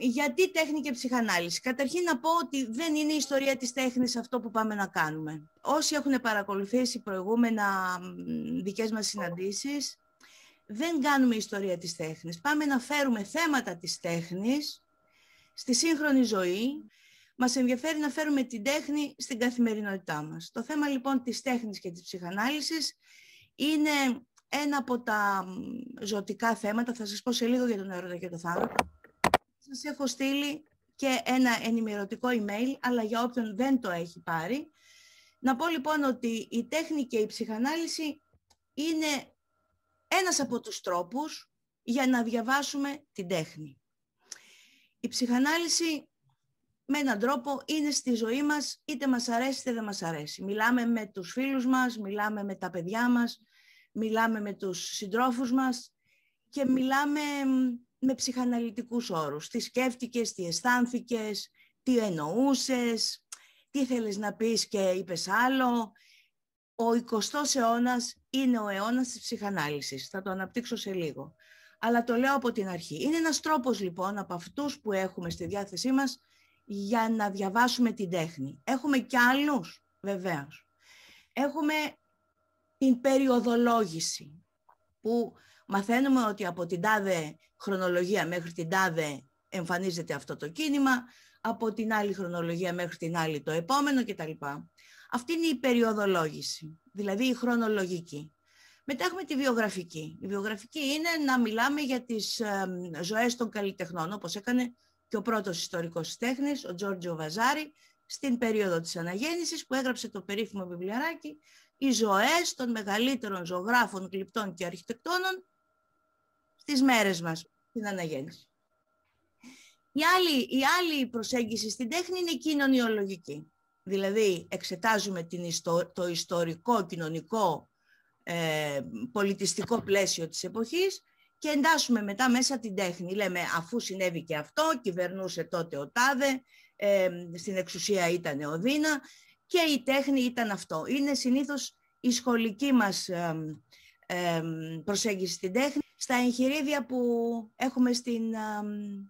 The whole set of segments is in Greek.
γιατί τέχνη και ψυχανάλυση. Καταρχήν να πω ότι δεν είναι η ιστορία της τέχνης αυτό που πάμε να κάνουμε. Όσοι έχουν παρακολουθήσει προηγούμενα δικές μας συναντήσεις, δεν κάνουμε ιστορία της τέχνης. Πάμε να φέρουμε θέματα της τέχνης στη σύγχρονη ζωή. Μας ενδιαφέρει να φέρουμε την τέχνη στην καθημερινότητά μας. Το θέμα λοιπόν της τέχνης και της ψυχανάλυσης είναι ένα από τα ζωτικά θέματα. Θα σας πω σε λίγο για τον έρωτα και το θάνατο σας έχω στείλει και ένα ενημερωτικό email, αλλά για όποιον δεν το έχει πάρει. Να πω λοιπόν ότι η τέχνη και η ψυχανάλυση είναι ένας από τους τρόπους για να διαβάσουμε την τέχνη. Η ψυχανάλυση με έναν τρόπο είναι στη ζωή μας, είτε μας αρέσει είτε δεν μας αρέσει. Μιλάμε με τους φίλους μας, μιλάμε με τα παιδιά μας, μιλάμε με τους συντρόφους μας και μιλάμε με ψυχαναλυτικούς όρους. Τι σκέφτηκες, τι αισθάνθηκες, τι εννοούσες, τι θέλεις να πεις και είπες άλλο. Ο 20ος αιώνας είναι ο αιώνας της ψυχανάλυσης. Θα το αναπτύξω σε λίγο. Αλλά το λέω από την αρχή. Είναι ένας τρόπος λοιπόν από αυτούς που έχουμε στη διάθεσή μας για να διαβάσουμε την τέχνη. Έχουμε και άλλους, βεβαίως. Έχουμε την περιοδολόγηση που μαθαίνουμε ότι από την τάδε χρονολογία μέχρι την τάδε εμφανίζεται αυτό το κίνημα, από την άλλη χρονολογία μέχρι την άλλη το επόμενο κτλ. Αυτή είναι η περιοδολόγηση, δηλαδή η χρονολογική. Μετά έχουμε τη βιογραφική. Η βιογραφική είναι να μιλάμε για τις ζωές των καλλιτεχνών, όπως έκανε και ο πρώτος ιστορικός τέχνης, ο Τζόρτζιο Βαζάρη, στην περίοδο της Αναγέννησης, που έγραψε το περίφημο βιβλιαράκι «Οι ζωές των μεγαλύτερων ζωγράφων, κλειπτών και αρχιτεκτόνων τις μέρες μας στην αναγέννηση. Η άλλη, η άλλη προσέγγιση στην τέχνη είναι κοινωνιολογική. Δηλαδή εξετάζουμε την το ιστορικό, κοινωνικό, ε, πολιτιστικό πλαίσιο της εποχής και εντάσσουμε μετά μέσα την τέχνη. Λέμε αφού συνέβη και αυτό, κυβερνούσε τότε ο Τάδε, ε, στην εξουσία ήταν ο Δίνα και η τέχνη ήταν αυτό. Είναι συνήθως η σχολική μας ε, προσέγγιση στην τέχνη στα εγχειρίδια που έχουμε στην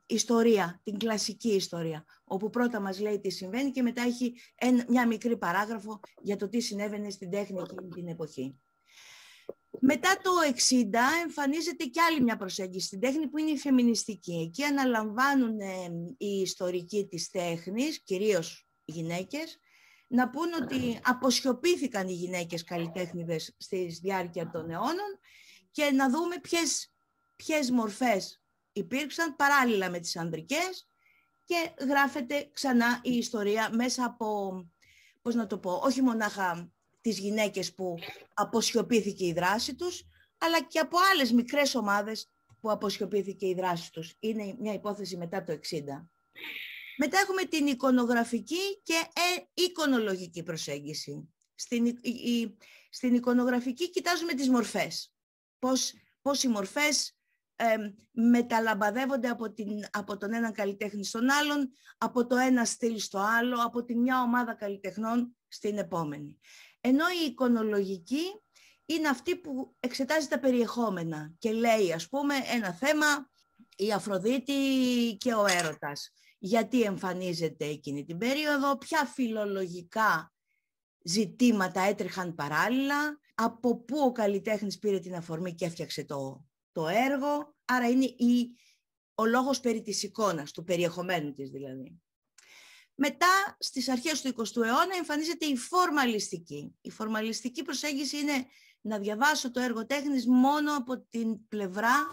ιστορία, την κλασική ιστορία, όπου πρώτα μας λέει τι συμβαίνει και μετά έχει εν, μια μικρή παράγραφο για το τι συνέβαινε στην τέχνη εκείνη την εποχή. Μετά το 60 εμφανίζεται και άλλη μια προσέγγιση στην τέχνη που είναι η φεμινιστική. Εκεί αναλαμβάνουν οι ιστορικοί της τέχνης, κυρίως γυναίκες, να πούν ότι αποσιωπήθηκαν οι γυναίκες καλλιτέχνηδες στη διάρκεια των αιώνων και να δούμε ποιες, ποιες μορφές υπήρξαν παράλληλα με τις ανδρικές και γράφεται ξανά η ιστορία μέσα από, πώς να το πω, όχι μονάχα τις γυναίκες που αποσιωπήθηκε η δράση τους, αλλά και από άλλες μικρές ομάδες που αποσιωπήθηκε η δράση τους. Είναι μια υπόθεση μετά το 60. Μετά έχουμε την εικονογραφική και ε, εικονολογική προσέγγιση. Στην, η, στην εικονογραφική κοιτάζουμε τις μορφές πώς, πώς οι μορφές μεταλαμπαδεύονται από, από τον έναν καλλιτέχνη στον άλλον, από το ένα στυλ στο άλλο, από τη μια ομάδα καλλιτεχνών στην επόμενη. Ενώ η εικονολογική είναι αυτή που εξετάζει τα περιεχόμενα και λέει ας πούμε ένα θέμα η Αφροδίτη και ο έρωτας. Γιατί εμφανίζεται εκείνη την περίοδο, ποια φιλολογικά ζητήματα έτρεχαν παράλληλα, από πού ο καλλιτέχνης πήρε την αφορμή και έφτιαξε το, έργο. Άρα είναι η, ο λόγος περί της εικόνας, του περιεχομένου της δηλαδή. Μετά, στις αρχές του 20ου αιώνα, εμφανίζεται η φορμαλιστική. Η φορμαλιστική προσέγγιση είναι να διαβάσω το έργο τέχνης μόνο από την πλευρά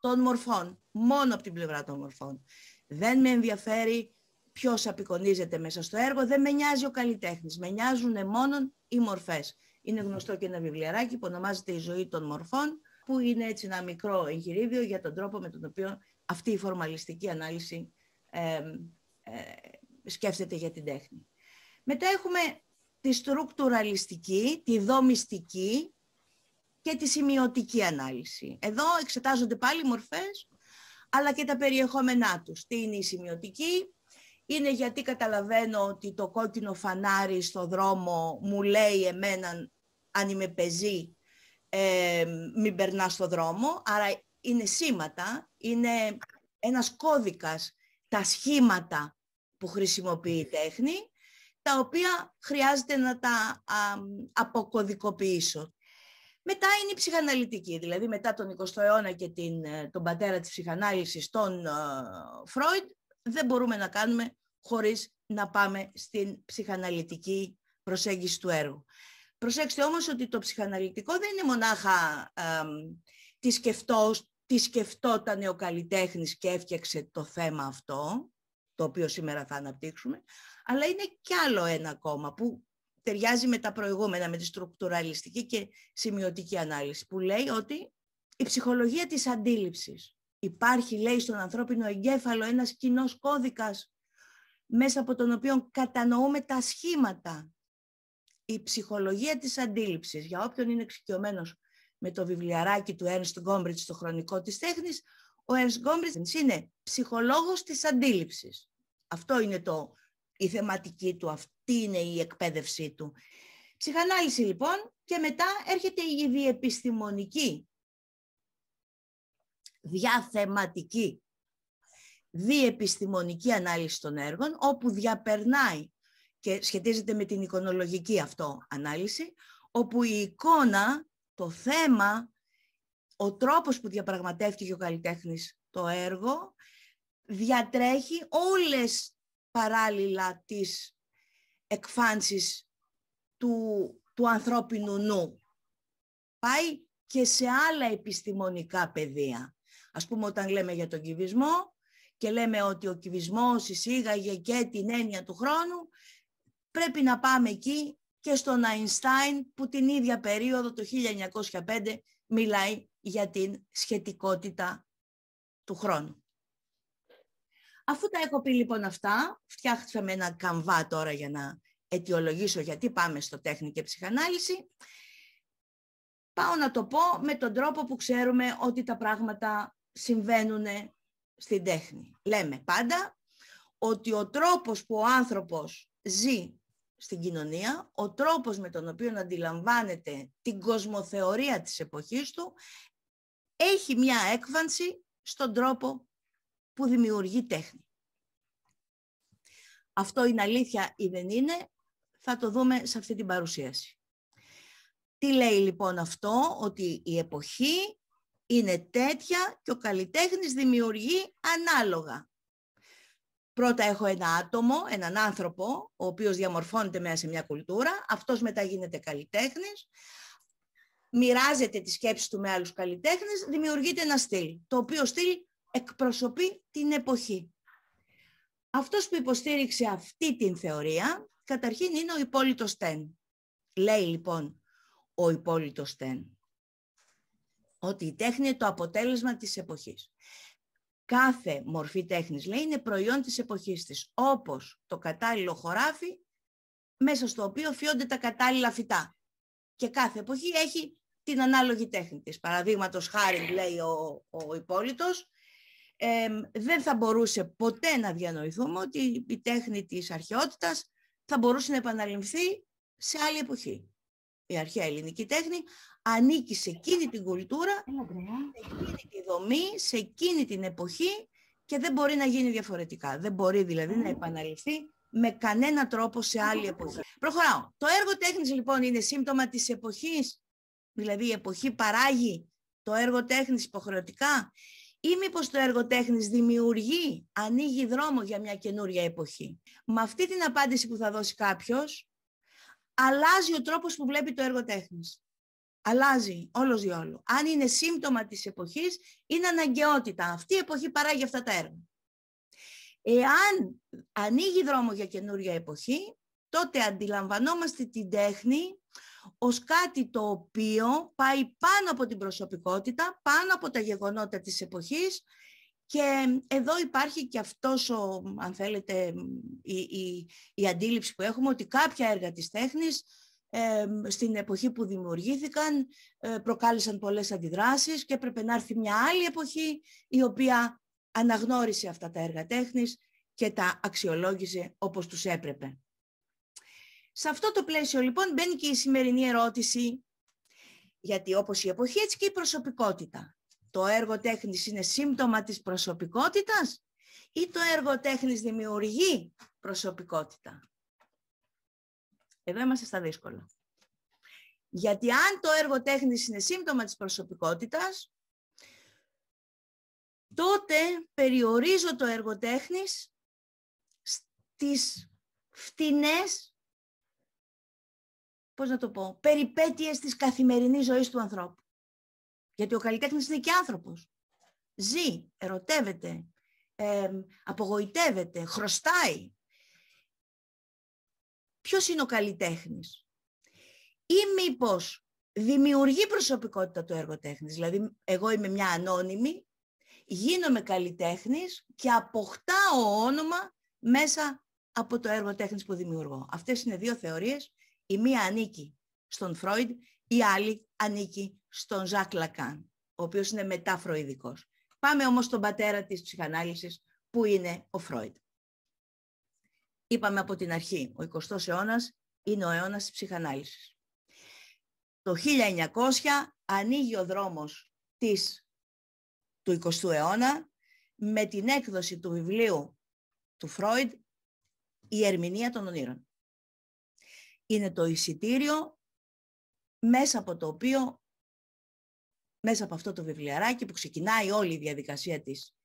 των μορφών. Μόνο από την πλευρά των μορφών. Δεν με ενδιαφέρει ποιος απεικονίζεται μέσα στο έργο, δεν με νοιάζει ο καλλιτέχνης. Με νοιάζουν μόνο οι μορφές. Είναι γνωστό και ένα βιβλιαράκι που ονομάζεται «Η ζωή των μορφών», που είναι έτσι ένα μικρό εγχειρίδιο για τον τρόπο με τον οποίο αυτή η φορμαλιστική ανάλυση ε, σκέφτεται για την τέχνη. Μετά έχουμε τη στρουκτουραλιστική, τη δομιστική και τη σημειωτική ανάλυση. Εδώ εξετάζονται πάλι μορφές, αλλά και τα περιεχόμενά τους. Τι είναι η σημειωτική, είναι γιατί καταλαβαίνω ότι το κόκκινο φανάρι στο δρόμο μου λέει εμένα αν είμαι πεζή, μην περνάς στο δρόμο. Άρα είναι σήματα, είναι ένας κώδικας, τα σχήματα που χρησιμοποιεί η τέχνη, τα οποία χρειάζεται να τα α, αποκωδικοποιήσω. Μετά είναι η ψυχαναλυτική, δηλαδή μετά τον 20ο αιώνα και την, ε, τον πατέρα της ψυχανάλυσης, τον ε, Φρόιντ, δεν μπορούμε να κάνουμε χωρίς να πάμε στην ψυχαναλυτική προσέγγιση του έργου. Προσέξτε όμως ότι το ψυχαναλυτικό δεν είναι μονάχα ε, τι, σκεφτό, τι σκεφτόταν ο καλλιτέχνης και έφτιαξε το θέμα αυτό, το οποίο σήμερα θα αναπτύξουμε, αλλά είναι κι άλλο ένα κόμμα που ταιριάζει με τα προηγούμενα, με τη στρουκτουραλιστική και σημειωτική ανάλυση, που λέει ότι η ψυχολογία της αντίληψης. Υπάρχει, λέει, στον ανθρώπινο εγκέφαλο ένας κοινός κώδικας μέσα από τον οποίο κατανοούμε τα σχήματα η ψυχολογία της αντίληψης. Για όποιον είναι εξοικειωμένος με το βιβλιαράκι του Ernst Gombrich στο χρονικό της τέχνης, ο Ernst Gombrich είναι ψυχολόγος της αντίληψης. Αυτό είναι το, η θεματική του, αυτή είναι η εκπαίδευσή του. Ψυχανάλυση λοιπόν και μετά έρχεται η διεπιστημονική, διαθεματική, διεπιστημονική ανάλυση των έργων, όπου διαπερνάει και σχετίζεται με την εικονολογική αυτό ανάλυση, όπου η εικόνα, το θέμα, ο τρόπος που διαπραγματεύτηκε ο καλλιτέχνης το έργο, διατρέχει όλες παράλληλα τις εκφάνσεις του, του ανθρώπινου νου. Πάει και σε άλλα επιστημονικά πεδία. Ας πούμε όταν λέμε για τον κυβισμό και λέμε ότι ο κυβισμός εισήγαγε και την έννοια του χρόνου, πρέπει να πάμε εκεί και στον Αϊνστάιν που την ίδια περίοδο το 1905 μιλάει για την σχετικότητα του χρόνου. Αφού τα έχω πει λοιπόν αυτά, φτιάχτηκαμε ένα καμβά τώρα για να αιτιολογήσω γιατί πάμε στο τέχνη και ψυχανάλυση. Πάω να το πω με τον τρόπο που ξέρουμε ότι τα πράγματα συμβαίνουν στην τέχνη. Λέμε πάντα ότι ο τρόπος που ο άνθρωπος ζει στην κοινωνία, ο τρόπος με τον οποίο αντιλαμβάνεται την κοσμοθεωρία της εποχής του, έχει μια έκφανση στον τρόπο που δημιουργεί τέχνη. Αυτό είναι αλήθεια ή δεν είναι, θα το δούμε σε αυτή την παρουσίαση. Τι λέει λοιπόν αυτό, ότι η εποχή είναι τέτοια και ο καλλιτέχνης δημιουργεί ανάλογα. Πρώτα έχω ένα άτομο, έναν άνθρωπο, ο οποίος διαμορφώνεται μέσα σε μια κουλτούρα, αυτός μετά γίνεται καλλιτέχνης, μοιράζεται τη σκέψη του με άλλους καλλιτέχνες, δημιουργείται ένα στυλ, το οποίο στυλ εκπροσωπεί την εποχή. Αυτός που υποστήριξε αυτή την θεωρία, καταρχήν είναι ο υπόλοιτο Τεν. Λέει λοιπόν ο υπόλοιτο Τεν ότι η τέχνη είναι το αποτέλεσμα της εποχής. Κάθε μορφή τέχνης, λέει, είναι προϊόν της εποχής της, όπως το κατάλληλο χωράφι μέσα στο οποίο φύονται τα κατάλληλα φυτά. Και κάθε εποχή έχει την ανάλογη τέχνη της. Παραδείγματος χάρη, λέει ο, ο δεν θα μπορούσε ποτέ να διανοηθούμε ότι η τέχνη της αρχαιότητας θα μπορούσε να επαναληφθεί σε άλλη εποχή. Η αρχαία ελληνική τέχνη ανήκει σε εκείνη την κουλτούρα, σε εκείνη τη δομή, σε εκείνη την εποχή και δεν μπορεί να γίνει διαφορετικά. Δεν μπορεί δηλαδή να επαναληφθεί με κανένα τρόπο σε άλλη εποχή. Προχωράω. Το έργο τέχνης λοιπόν είναι σύμπτωμα της εποχής, δηλαδή η εποχή παράγει το έργο τέχνης υποχρεωτικά ή μήπως το έργο τέχνης δημιουργεί, ανοίγει δρόμο για μια καινούρια εποχή. Με αυτή την απάντηση που θα δώσει κάποιος, αλλάζει ο τρόπος που βλέπει το έργο τέχνης αλλάζει όλος και όλο. Αν είναι σύμπτωμα της εποχής, είναι αναγκαιότητα. Αυτή η εποχή παράγει αυτά τα έργα. Εάν ανοίγει δρόμο για καινούρια εποχή, τότε αντιλαμβανόμαστε την τέχνη ως κάτι το οποίο πάει πάνω από την προσωπικότητα, πάνω από τα γεγονότα της εποχής και εδώ υπάρχει και αυτός, αν θέλετε, η, η, η αντίληψη που έχουμε ότι κάποια έργα της τέχνης στην εποχή που δημιουργήθηκαν, ε, προκάλεσαν πολλές αντιδράσεις και έπρεπε να έρθει μια άλλη εποχή η οποία αναγνώρισε αυτά τα έργα τέχνης και τα αξιολόγησε όπως τους έπρεπε. Σε αυτό το πλαίσιο λοιπόν μπαίνει και η σημερινή ερώτηση, γιατί όπως η εποχή έτσι και η προσωπικότητα. Το έργο τέχνης είναι σύμπτωμα της προσωπικότητας ή το έργο τέχνης δημιουργεί προσωπικότητα. Εδώ είμαστε στα δύσκολα. Γιατί αν το έργο τέχνης είναι σύμπτωμα της προσωπικότητας, τότε περιορίζω το έργο τέχνης στις φτηνές, πώς να το πω, περιπέτειες της καθημερινής ζωής του ανθρώπου. Γιατί ο καλλιτέχνης είναι και άνθρωπος. Ζει, ερωτεύεται, απογοητεύεται, χρωστάει, ποιος είναι ο καλλιτέχνης. Ή μήπως δημιουργεί προσωπικότητα το έργο τέχνης. Δηλαδή, εγώ είμαι μια ανώνυμη, γίνομαι καλλιτέχνης και αποκτάω όνομα μέσα από το έργο τέχνης που δημιουργώ. Αυτές είναι δύο θεωρίες. Η μία ανήκει στον Φρόιντ, η άλλη ανήκει στον Ζακ Λακάν, ο οποίος είναι μετά Πάμε όμως στον πατέρα της ψυχανάλυσης, που είναι ο Φρόιντ. Είπαμε από την αρχή, ο 20ος αιώνας είναι ο αιώνας της ψυχανάλυσης. Το 1900 ανοίγει ο δρόμος της, του 20ου αιώνα με την έκδοση του βιβλίου του Φρόιντ «Η ερμηνεία των ονείρων». Είναι το εισιτήριο μέσα από το οποίο, μέσα από αυτό το βιβλιαράκι που ξεκινάει όλη η διαδικασία της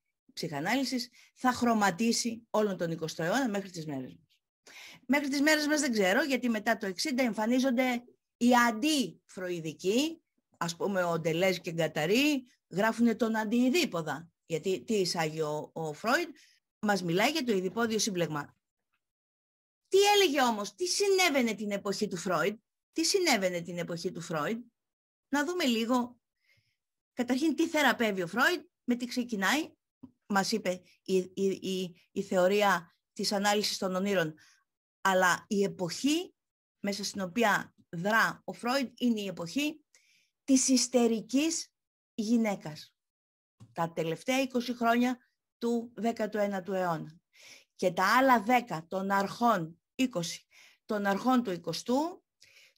ψυχανάλυσης θα χρωματίσει όλον τον 20ο αιώνα μέχρι τις μέρες μας. Μέχρι τις μέρες μας δεν ξέρω, γιατί μετά το 60 εμφανίζονται οι αντιφροειδικοί, ας πούμε ο Ντελέζ και Γκαταρή, γράφουν τον αντιειδήποδα. Γιατί τι εισάγει ο, ο Φρόιντ, μας μιλάει για το ειδηπόδιο σύμπλεγμα. Τι έλεγε όμως, τι συνέβαινε την εποχή του Φρόιντ, τι συνέβαινε την εποχή του Φρόιντ, να δούμε λίγο καταρχήν τι θεραπεύει ο Φρόιντ, με τι ξεκινάει, μας είπε η, η, η, η θεωρία της ανάλυσης των ονείρων, αλλά η εποχή μέσα στην οποία δρά ο Φρόιντ είναι η εποχή της ιστερικής γυναίκας. Τα τελευταία 20 χρόνια του 19ου αιώνα. Και τα άλλα 10 των αρχών 20, των αρχών του 20ου,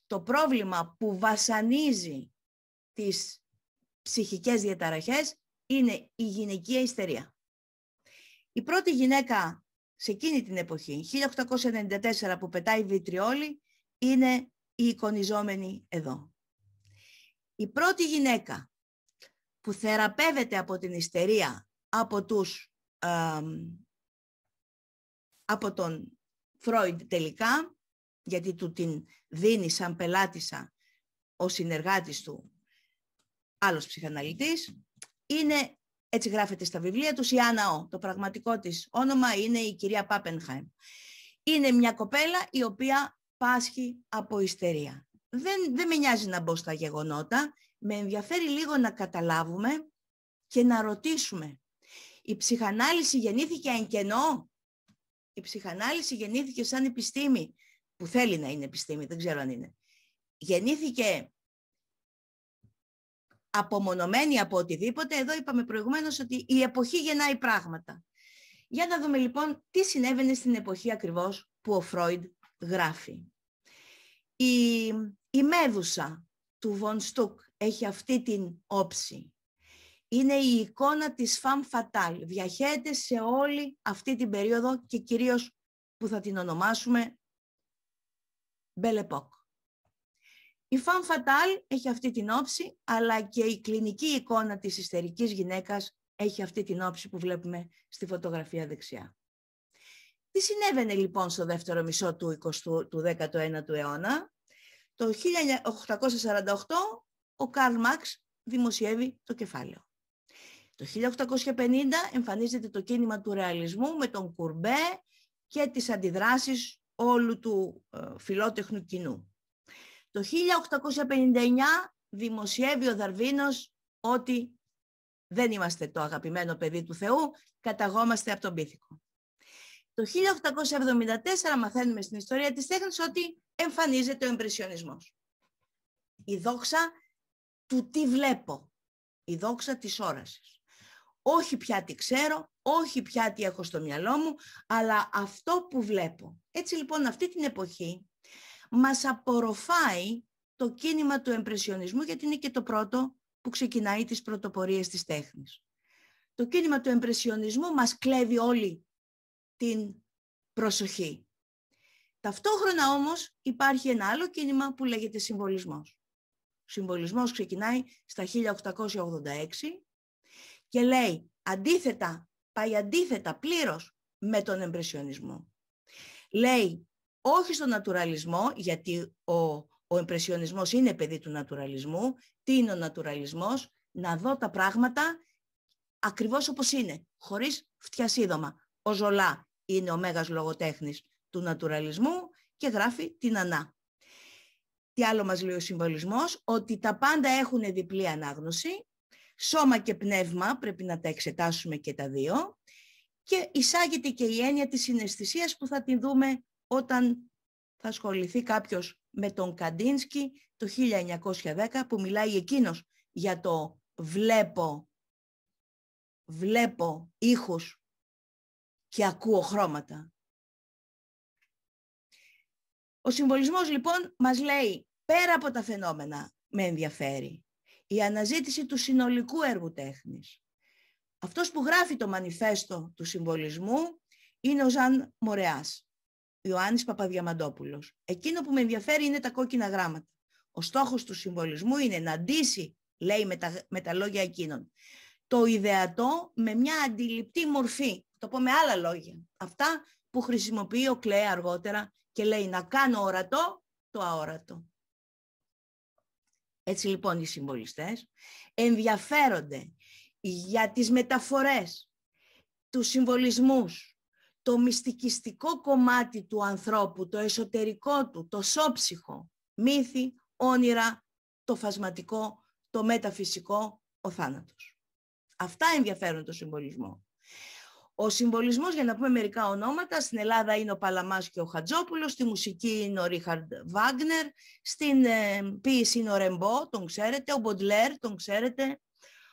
το πρόβλημα που βασανίζει τις ψυχικές διαταραχές είναι η γυναικεία ιστερία. Η πρώτη γυναίκα σε εκείνη την εποχή, 1894 που πετάει βιτριόλι, είναι η εικονιζόμενη εδώ. Η πρώτη γυναίκα που θεραπεύεται από την ιστερία από, τους, από τον Φρόιντ τελικά, γιατί του την δίνει σαν πελάτησα ο συνεργάτης του, άλλος ψυχαναλυτής, είναι έτσι γράφεται στα βιβλία τους η Άννα Ο. Το πραγματικό της όνομα είναι η κυρία Πάπενχάιμ. Είναι μια κοπέλα η οποία πάσχει από ιστερία. Δεν, δεν με νοιάζει να μπω στα γεγονότα. Με ενδιαφέρει λίγο να καταλάβουμε και να ρωτήσουμε. Η ψυχανάλυση γεννήθηκε εν κενό. Η ψυχανάλυση γεννήθηκε σαν επιστήμη, που θέλει να είναι επιστήμη, δεν ξέρω αν είναι. Γεννήθηκε απομονωμένη από οτιδήποτε. Εδώ είπαμε προηγουμένως ότι η εποχή γεννάει πράγματα. Για να δούμε λοιπόν τι συνέβαινε στην εποχή ακριβώς που ο Φρόιντ γράφει. Η, μέδουσα του Βον Στουκ έχει αυτή την όψη. Είναι η εικόνα της Φαμ Φατάλ. Διαχέεται σε όλη αυτή την περίοδο και κυρίως που θα την ονομάσουμε Μπελεπόκ. Η Φαν Φατάλ έχει αυτή την όψη, αλλά και η κλινική εικόνα της ιστερικής γυναίκας έχει αυτή την όψη που βλέπουμε στη φωτογραφία δεξιά. Τι συνέβαινε λοιπόν στο δεύτερο μισό του, 20, του 19ου αιώνα. Το 1848 ο Καρλ Μάξ δημοσιεύει το κεφάλαιο. Το 1850 εμφανίζεται το κίνημα του ρεαλισμού με τον Κουρμπέ και τις αντιδράσεις όλου του ε, φιλότεχνου κοινού. Το 1859 δημοσιεύει ο Δαρβίνος ότι δεν είμαστε το αγαπημένο παιδί του Θεού, καταγόμαστε από τον πίθηκο. Το 1874 μαθαίνουμε στην ιστορία της τέχνης ότι εμφανίζεται ο εμπρεσιονισμός. Η δόξα του τι βλέπω, η δόξα της όρασης. Όχι πια τι ξέρω, όχι πια τι έχω στο μυαλό μου, αλλά αυτό που βλέπω. Έτσι λοιπόν αυτή την εποχή μας απορροφάει το κίνημα του εμπρεσιονισμού, γιατί είναι και το πρώτο που ξεκινάει τις πρωτοπορίες της τέχνης. Το κίνημα του εμπρεσιονισμού μας κλέβει όλη την προσοχή. Ταυτόχρονα όμως υπάρχει ένα άλλο κίνημα που λέγεται συμβολισμός. Ο συμβολισμός ξεκινάει στα 1886 και λέει αντίθετα, πάει αντίθετα πλήρως με τον εμπρεσιονισμό. Λέει όχι στον νατουραλισμό, γιατί ο, ο εμπρεσιονισμός είναι παιδί του νατουραλισμού. Τι είναι ο νατουραλισμός, να δω τα πράγματα ακριβώς όπως είναι, χωρίς φτιασίδωμα. Ο Ζολά είναι ο μέγας λογοτέχνης του νατουραλισμού και γράφει την Ανά. Τι άλλο μας λέει ο συμβολισμός, ότι τα πάντα έχουν διπλή ανάγνωση, σώμα και πνεύμα, πρέπει να τα εξετάσουμε και τα δύο, και εισάγεται και η έννοια της συναισθησίας που θα την δούμε όταν θα ασχοληθεί κάποιος με τον Καντίνσκι το 1910 που μιλάει εκείνος για το βλέπω, βλέπω ήχους και ακούω χρώματα. Ο συμβολισμός λοιπόν μας λέει πέρα από τα φαινόμενα με ενδιαφέρει η αναζήτηση του συνολικού έργου τέχνης. Αυτός που γράφει το μανιφέστο του συμβολισμού είναι ο Ζαν Μορεάς. Ιωάννης Παπαδιαμαντόπουλος. Εκείνο που με ενδιαφέρει είναι τα κόκκινα γράμματα. Ο στόχος του συμβολισμού είναι να ντύσει, λέει με τα, λόγια εκείνων, το ιδεατό με μια αντιληπτή μορφή. Το πω με άλλα λόγια. Αυτά που χρησιμοποιεί ο Κλέ αργότερα και λέει να κάνω ορατό το αόρατο. Έτσι λοιπόν οι συμβολιστές ενδιαφέρονται για τις μεταφορές, τους συμβολισμούς, το μυστικιστικό κομμάτι του ανθρώπου, το εσωτερικό του, το σώψυχο, μύθι, όνειρα, το φασματικό, το μεταφυσικό, ο θάνατος. Αυτά ενδιαφέρουν το συμβολισμό. Ο συμβολισμός, για να πούμε μερικά ονόματα, στην Ελλάδα είναι ο Παλαμάς και ο Χατζόπουλος, στη μουσική είναι ο Ρίχαρντ Βάγνερ, στην ε, ποίηση είναι ο Ρεμπό, τον ξέρετε, ο Μποντλέρ, τον ξέρετε,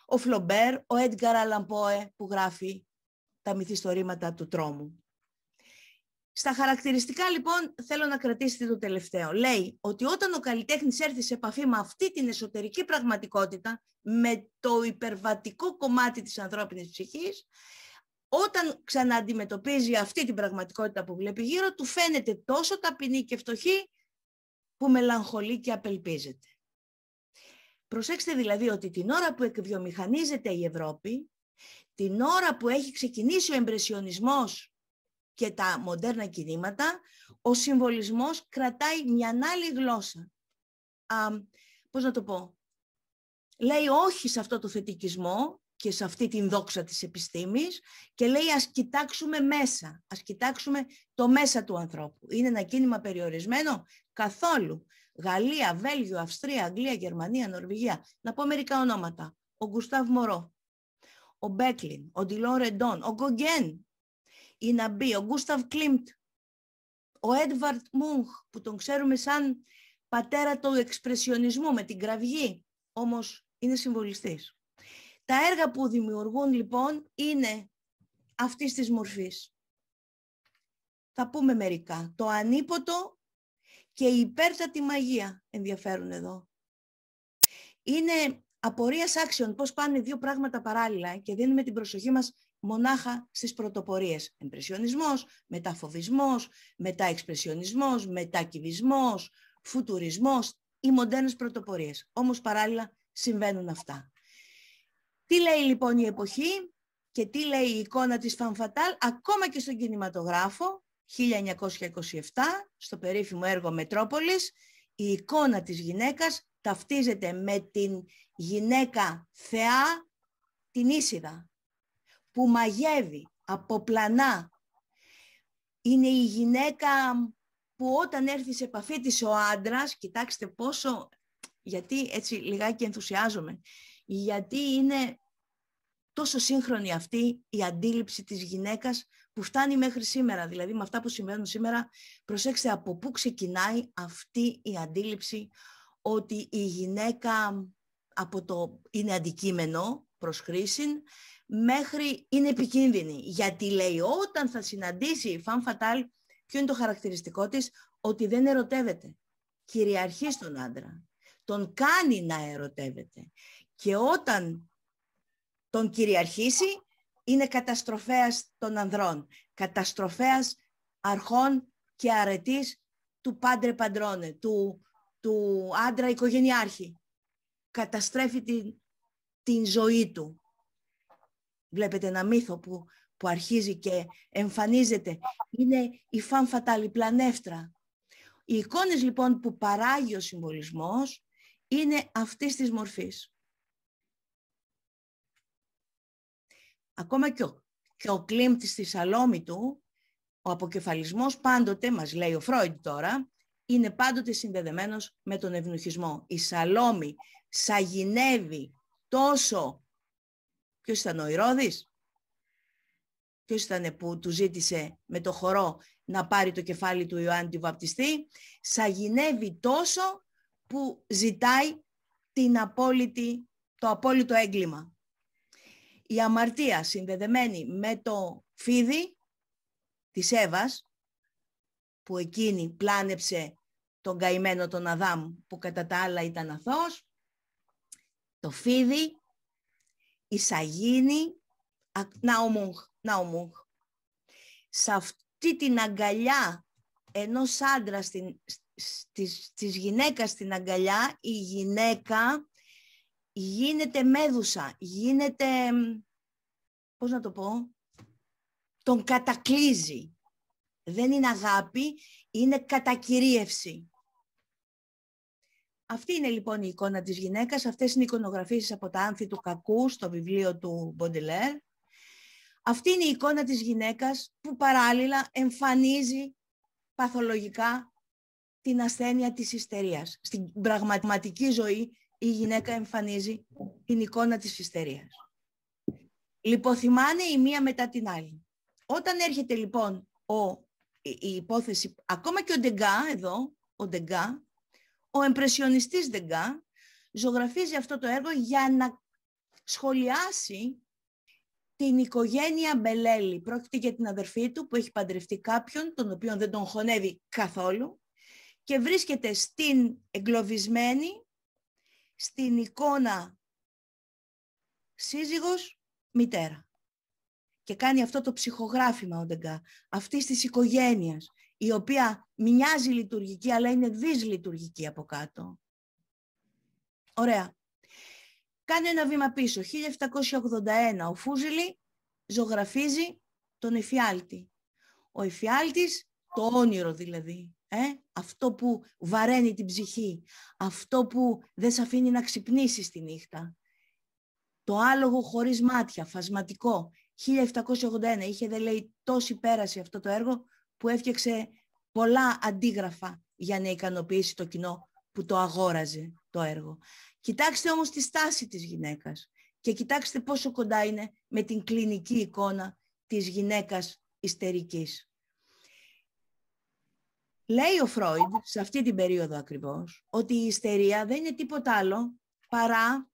ο Φλομπέρ, ο Έντγκαρα Λαμπόε που γράφει τα μυθιστορήματα του τρόμου. Στα χαρακτηριστικά λοιπόν θέλω να κρατήσετε το τελευταίο. Λέει ότι όταν ο καλλιτέχνης έρθει σε επαφή με αυτή την εσωτερική πραγματικότητα, με το υπερβατικό κομμάτι της ανθρώπινης ψυχής, όταν ξανααντιμετωπίζει αυτή την πραγματικότητα που βλέπει γύρω του, φαίνεται τόσο ταπεινή και φτωχή που μελαγχολεί και απελπίζεται. Προσέξτε δηλαδή ότι την ώρα που εκβιομηχανίζεται η Ευρώπη, την ώρα που έχει ξεκινήσει ο εμπρεσιονισμός και τα μοντέρνα κινήματα, ο συμβολισμός κρατάει μια άλλη γλώσσα. Α, πώς να το πω. Λέει όχι σε αυτό το θετικισμό και σε αυτή την δόξα της επιστήμης και λέει ας κοιτάξουμε μέσα, ας κοιτάξουμε το μέσα του ανθρώπου. Είναι ένα κίνημα περιορισμένο καθόλου. Γαλλία, Βέλγιο, Αυστρία, Αγγλία, Γερμανία, Νορβηγία. Να πω μερικά ονόματα. Ο Γκουστάβ Μωρό, ο Μπέκλιν, ο Ντιλό Ρεντόν, ο Γκογκέν, η Ναμπή, ο Γκούσταβ Κλίμπτ, ο Έντβαρτ Μουγχ, που τον ξέρουμε σαν πατέρα του εξπρεσιονισμού με την κραυγή, όμως είναι συμβολιστής. Τα έργα που δημιουργούν λοιπόν είναι αυτής της μορφής. Θα πούμε μερικά. Το ανίποτο και η υπέρτατη μαγεία ενδιαφέρουν εδώ. Είναι Απορίας άξιων, πώς πάνε δύο πράγματα παράλληλα και δίνουμε την προσοχή μας μονάχα στις πρωτοπορίες. Εμπρεσιονισμός, μεταφοβισμός, μεταεξπρεσιονισμός, μετακυβισμός, φουτουρισμός, οι μοντέρνες πρωτοπορίες. Όμως παράλληλα συμβαίνουν αυτά. Τι λέει λοιπόν η εποχή και τι λέει η εικόνα της Φανφατάλ ακόμα και στον κινηματογράφο 1927 στο περίφημο έργο Μετρόπολης η εικόνα της γυναίκας ταυτίζεται με την γυναίκα θεά την Ίσιδα που μαγεύει, αποπλανά. Είναι η γυναίκα που όταν έρθει σε επαφή της ο άντρας, κοιτάξτε πόσο, γιατί έτσι λιγάκι ενθουσιάζομαι, γιατί είναι τόσο σύγχρονη αυτή η αντίληψη της γυναίκας που φτάνει μέχρι σήμερα. Δηλαδή με αυτά που συμβαίνουν σήμερα, προσέξτε από πού ξεκινάει αυτή η αντίληψη ότι η γυναίκα από το είναι αντικείμενο προς χρήση μέχρι είναι επικίνδυνη. Γιατί λέει όταν θα συναντήσει η Φαν Φατάλ, ποιο είναι το χαρακτηριστικό της, ότι δεν ερωτεύεται. Κυριαρχεί στον άντρα. Τον κάνει να ερωτεύεται. Και όταν τον κυριαρχήσει, είναι καταστροφέας των ανδρών. Καταστροφέας αρχών και αρετής του πάντρε παντρώνε, του του άντρα οικογενειάρχη. Καταστρέφει την, την ζωή του. Βλέπετε ένα μύθο που, που αρχίζει και εμφανίζεται. Είναι η φανφατάλη πλανέφτρα. Οι εικόνες λοιπόν που παράγει ο συμβολισμός είναι αυτής της μορφής. Ακόμα και ο, και ο κλίμπτης στη σαλόμη του, ο αποκεφαλισμός πάντοτε, μας λέει ο Φρόιντ τώρα, είναι πάντοτε συνδεδεμένος με τον ευνουχισμό. Η Σαλόμη σαγηνεύει τόσο... ποιος ήταν ο Ηρώδης? Ποιος ήταν που του ζήτησε με το χορό να πάρει το κεφάλι του Ιωάννη του Βαπτιστή. Σαγηνεύει τόσο που ζητάει την απόλυτη, το απόλυτο έγκλημα. Η αμαρτία συνδεδεμένη με το φίδι της Εύας, που εκείνη πλάνεψε τον καημένο τον Αδάμ που κατά τα άλλα ήταν αθώος, το Φίδι, η Σαγίνη, να Σε αυτή την αγκαλιά ενός άντρα στην, της, της γυναίκας στην αγκαλιά, η γυναίκα γίνεται μέδουσα, γίνεται, πώς να το πω, τον κατακλίζει. Δεν είναι αγάπη, είναι κατακυρίευση. Αυτή είναι λοιπόν η εικόνα της γυναίκας, αυτές είναι οι εικονογραφίσεις από τα άνθη του κακού στο βιβλίο του Μποντελέρ. Αυτή είναι η εικόνα της γυναίκας που παράλληλα εμφανίζει παθολογικά την ασθένεια της ιστερίας. Στην πραγματική ζωή η γυναίκα εμφανίζει την εικόνα της ιστερίας. Λιποθυμάνε η μία μετά την άλλη. Όταν έρχεται λοιπόν ο, η υπόθεση, ακόμα και ο Ντεγκά εδώ, ο Ντεγκά, ο εμπρεσιονιστής Δεγκά ζωγραφίζει αυτό το έργο για να σχολιάσει την οικογένεια Μπελέλη. Πρόκειται για την αδερφή του που έχει παντρευτεί κάποιον, τον οποίο δεν τον χωνεύει καθόλου και βρίσκεται στην εγκλωβισμένη, στην εικόνα σύζυγος, μητέρα. Και κάνει αυτό το ψυχογράφημα ο Ντεγκά, αυτής της οικογένειας η οποία μοιάζει λειτουργική, αλλά είναι δυσλειτουργική από κάτω. Ωραία. Κάνε ένα βήμα πίσω. 1781 ο Φούζιλη ζωγραφίζει τον εφιάλτη. Ο εφιάλτης, το όνειρο δηλαδή, ε? αυτό που βαραίνει την ψυχή, αυτό που δεν σε αφήνει να ξυπνήσεις τη νύχτα. Το άλογο χωρίς μάτια, φασματικό. 1781 είχε, δεν λέει, τόση πέραση αυτό το έργο που έφτιαξε πολλά αντίγραφα για να ικανοποιήσει το κοινό που το αγόραζε το έργο. Κοιτάξτε όμως τη στάση της γυναίκας και κοιτάξτε πόσο κοντά είναι με την κλινική εικόνα της γυναίκας ιστερικής. Λέει ο Φρόιντ, σε αυτή την περίοδο ακριβώς, ότι η ιστερία δεν είναι τίποτα άλλο παρά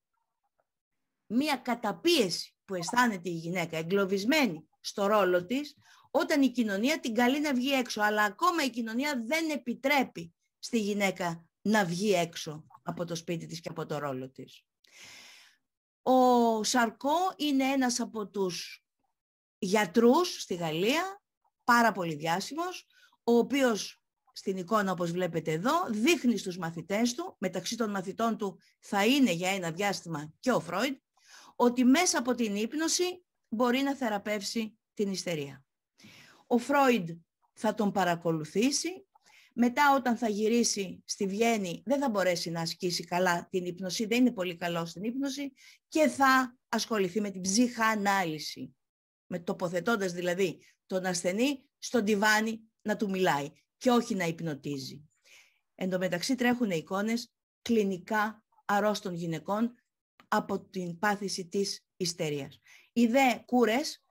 μία καταπίεση που αισθάνεται η γυναίκα εγκλωβισμένη στο ρόλο της, όταν η κοινωνία την καλεί να βγει έξω. Αλλά ακόμα η κοινωνία δεν επιτρέπει στη γυναίκα να βγει έξω από το σπίτι της και από το ρόλο της. Ο Σαρκό είναι ένας από τους γιατρούς στη Γαλλία, πάρα πολύ διάσημος, ο οποίος στην εικόνα όπως βλέπετε εδώ, δείχνει στους μαθητές του, μεταξύ των μαθητών του θα είναι για ένα διάστημα και ο Φρόιντ, ότι μέσα από την ύπνωση μπορεί να θεραπεύσει την ιστερία. Ο Φρόιντ θα τον παρακολουθήσει. Μετά όταν θα γυρίσει στη Βιέννη δεν θα μπορέσει να ασκήσει καλά την ύπνοση, δεν είναι πολύ καλό στην ύπνοση και θα ασχοληθεί με την ψυχανάλυση, με τοποθετώντας δηλαδή τον ασθενή στον τιβάνι να του μιλάει και όχι να υπνοτίζει. Εν τω μεταξύ τρέχουν εικόνες κλινικά αρρώστων γυναικών από την πάθηση της ιστερίας. Οι δε κούρες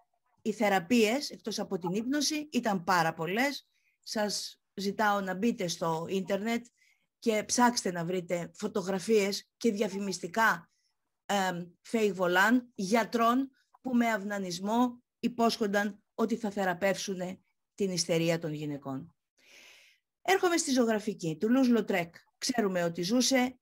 οι θεραπείες, εκτός από την ύπνωση, ήταν πάρα πολλές. Σας ζητάω να μπείτε στο ίντερνετ και ψάξτε να βρείτε φωτογραφίες και διαφημιστικά ε, fake γιατρών που με αυνανισμό υπόσχονταν ότι θα θεραπεύσουν την ιστερία των γυναικών. Έρχομαι στη ζωγραφική. Του Λούς Λοτρέκ. Ξέρουμε ότι ζούσε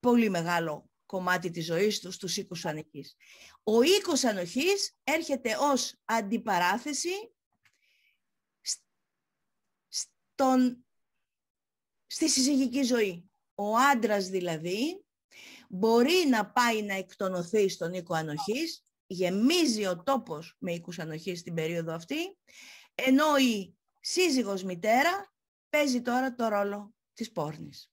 πολύ μεγάλο κομμάτι της ζωής τους, τους οίκους ανοχής. Ο οίκος ανοχής έρχεται ως αντιπαράθεση στον, στη συζυγική ζωή. Ο άντρας δηλαδή μπορεί να πάει να εκτονωθεί στον οίκο ανοχής, γεμίζει ο τόπος με οίκους ανοχής την περίοδο αυτή, ενώ η σύζυγος μητέρα παίζει τώρα το ρόλο της πόρνης.